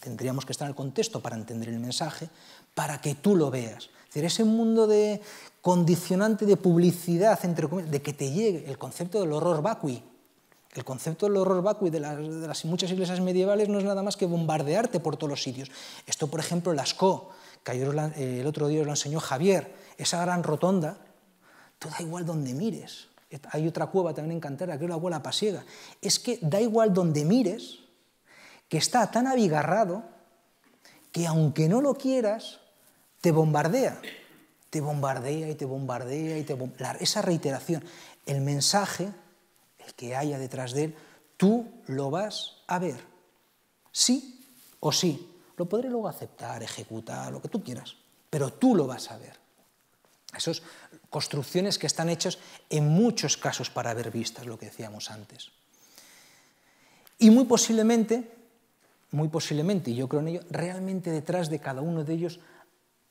Tendríamos que estar en el contexto para entender el mensaje, para que tú lo veas. Es decir, ese mundo de condicionante de publicidad, entre de que te llegue el concepto del horror vacui. El concepto del horror vacui de las, muchas iglesias medievales no es nada más que bombardearte por todos los sitios. Esto, por ejemplo, Lascaux, que eh, el otro día os lo enseñó Javier, esa gran rotonda, tú da igual donde mires. Hay otra cueva también en Cantera, que la abuela pasiega. Es que da igual donde mires, que está tan abigarrado que aunque no lo quieras, te bombardea te bombardea y te bombardea y te bombardea. Esa reiteración, el mensaje, el que haya detrás de él, tú lo vas a ver. Sí o sí. Lo podré luego aceptar, ejecutar, lo que tú quieras, pero tú lo vas a ver. Esas construcciones que están hechas en muchos casos para ver vistas, lo que decíamos antes. Y muy posiblemente, muy posiblemente, y yo creo en ello, realmente detrás de cada uno de ellos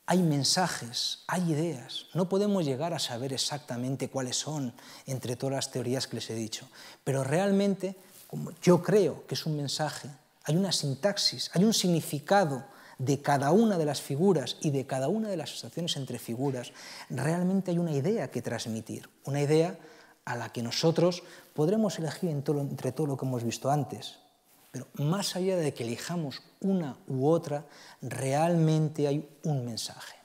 hay mensajes, hay ideas. No podemos llegar a saber exactamente cuáles son entre todas las teorías que les he dicho, pero realmente como yo creo que es un mensaje, hay una sintaxis, hay un significado de cada una de las figuras y de cada una de las asociaciones entre figuras, realmente hay una idea que transmitir, una idea a la que nosotros podremos elegir entre todo lo que hemos visto antes, pero más allá de que elijamos una u otra, realmente hay un mensaje.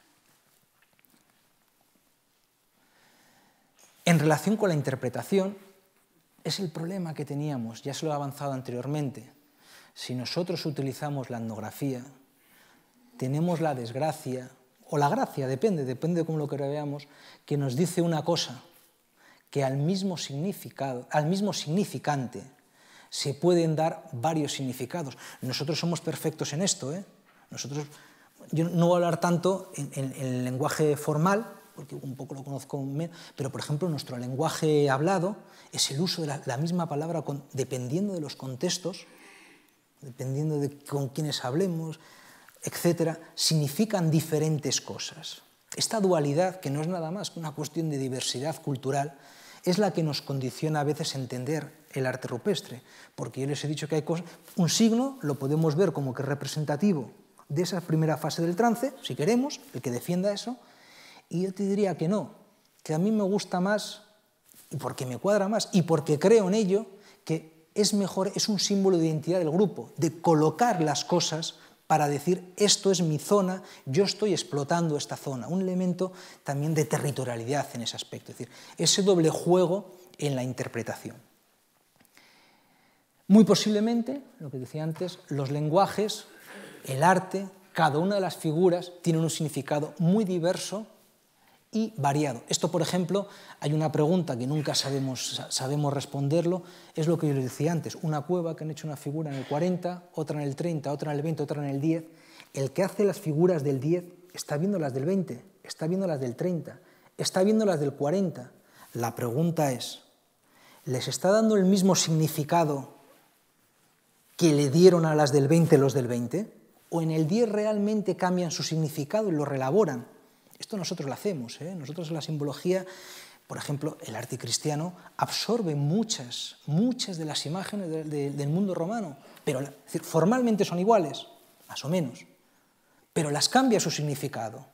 En relación con la interpretación, es el problema que teníamos, ya se lo he avanzado anteriormente. Si nosotros utilizamos la etnografía, tenemos la desgracia, o la gracia, depende, depende de cómo lo que que nos dice una cosa, que al mismo, significado, al mismo significante se pueden dar varios significados. Nosotros somos perfectos en esto. ¿eh? Nosotros, yo no voy a hablar tanto en, el lenguaje formal, porque un poco lo conozco pero por ejemplo nuestro lenguaje hablado es el uso de la, misma palabra dependiendo de los contextos, dependiendo de con quienes hablemos, etc., significan diferentes cosas. Esta dualidad, que no es nada más que una cuestión de diversidad cultural, es la que nos condiciona a veces a entender el arte rupestre, porque yo les he dicho que hay cosas, un signo lo podemos ver como que representativo de esa primera fase del trance, si queremos, el que defienda eso, y yo te diría que no, que a mí me gusta más, y porque me cuadra más, y porque creo en ello, que es mejor, es un símbolo de identidad del grupo, de colocar las cosas para decir esto es mi zona, yo estoy explotando esta zona, un elemento también de territorialidad en ese aspecto, es decir, ese doble juego en la interpretación. Muy posiblemente, lo que decía antes, los lenguajes, el arte, cada una de las figuras tiene un significado muy diverso y variado. Esto, por ejemplo, hay una pregunta que nunca sabemos, sabemos responderlo, es lo que yo les decía antes, una cueva que han hecho una figura en el 40, otra en el 30, otra en el 20, otra en el 10. El que hace las figuras del 10 está viendo las del 20, está viendo las del 30, está viendo las del 40. La pregunta es, ¿les está dando el mismo significado que le dieron a las del 20 los del 20? ¿O en el 10 realmente cambian su significado y lo relaboran? Esto nosotros lo hacemos. ¿eh? Nosotros Nosotros la simbología, por ejemplo, el arte cristiano absorbe muchas, muchas de las imágenes del mundo romano, pero formalmente son iguales, más o menos, pero las cambia su significado.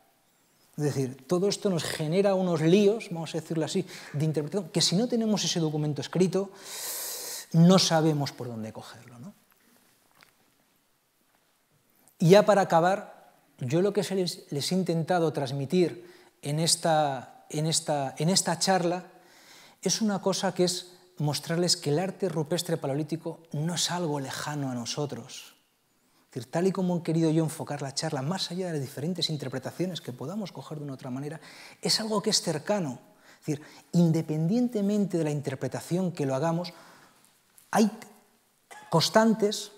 Es decir, todo esto nos genera unos líos, vamos a decirlo así, de interpretación, que si no tenemos ese documento escrito, no sabemos por dónde cogerlo. ¿no? Y ya para acabar, yo lo que les, he intentado transmitir en esta, charla es una cosa que es mostrarles que el arte rupestre paleolítico no es algo lejano a nosotros. decir, tal y como he querido yo enfocar la charla, más allá de las diferentes interpretaciones que podamos coger de una otra manera, es algo que es cercano. decir, independientemente de la interpretación que lo hagamos, hay constantes,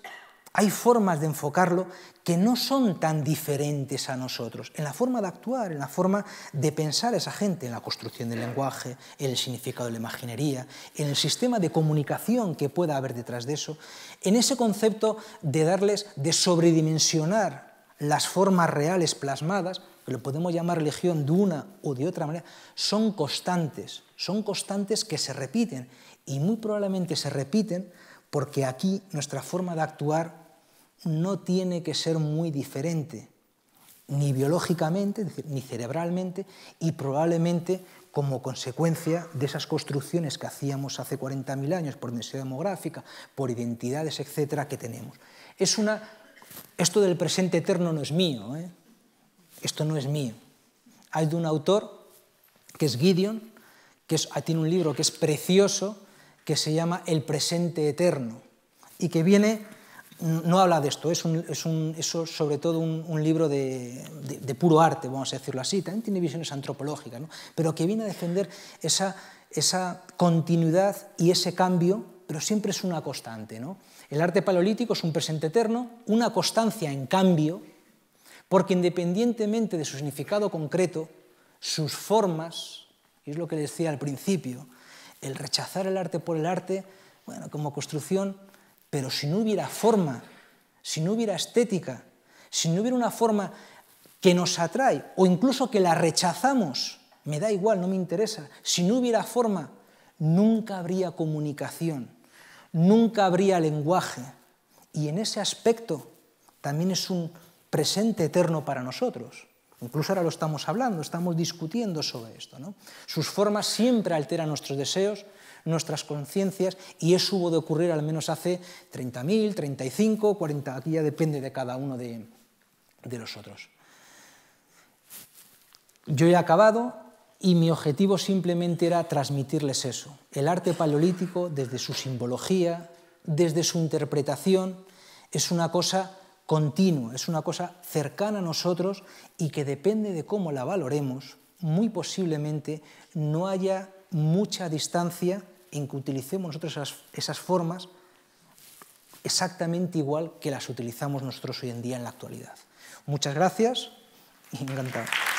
hay formas de enfocarlo que no son tan diferentes a nosotros, en la forma de actuar, en la forma de pensar a esa gente, en la construcción del lenguaje, en el significado de la imaginería, en el sistema de comunicación que pueda haber detrás de eso, en ese concepto de darles, de sobredimensionar las formas reales plasmadas, que lo podemos llamar religión de una o de otra manera, son constantes, son constantes que se repiten y muy probablemente se repiten porque aquí nuestra forma de actuar no tiene que ser muy diferente, ni biológicamente, ni cerebralmente, y probablemente como consecuencia de esas construcciones que hacíamos hace 40.000 años por densidad demográfica, por identidades, etcétera, que tenemos. Es una, esto del presente eterno no es mío, ¿eh? esto no es mío. Hay de un autor que es Gideon, que ah, tiene un libro que es precioso, que se llama El presente eterno y que viene no habla de esto, es, sobre todo un, libro de, puro arte, vamos a decirlo así, también tiene visiones antropológicas, pero que viene a defender esa, continuidad y ese cambio, pero siempre es una constante. ¿no? El arte paleolítico es un presente eterno, una constancia en cambio, porque independientemente de su significado concreto, sus formas, y es lo que decía al principio, el rechazar el arte por el arte, como construcción pero si no hubiera forma, si no hubiera estética, si no hubiera una forma que nos atrae o incluso que la rechazamos, me da igual, no me interesa, si no hubiera forma, nunca habría comunicación, nunca habría lenguaje. Y en ese aspecto también es un presente eterno para nosotros. Incluso ahora lo estamos hablando, estamos discutiendo sobre esto. Sus formas siempre alteran nuestros deseos, nuestras conciencias y eso hubo de ocurrir al menos hace 30.000, 35, 40, aquí ya depende de cada uno de, de los otros. Yo he acabado y mi objetivo simplemente era transmitirles eso, el arte paleolítico desde su simbología, desde su interpretación, es una cosa continua, es una cosa cercana a nosotros y que depende de cómo la valoremos, muy posiblemente no haya mucha distancia en que utilicemos nosotros esas, esas formas exactamente igual que las utilizamos nosotros hoy en día en la actualidad. Muchas gracias y encantado.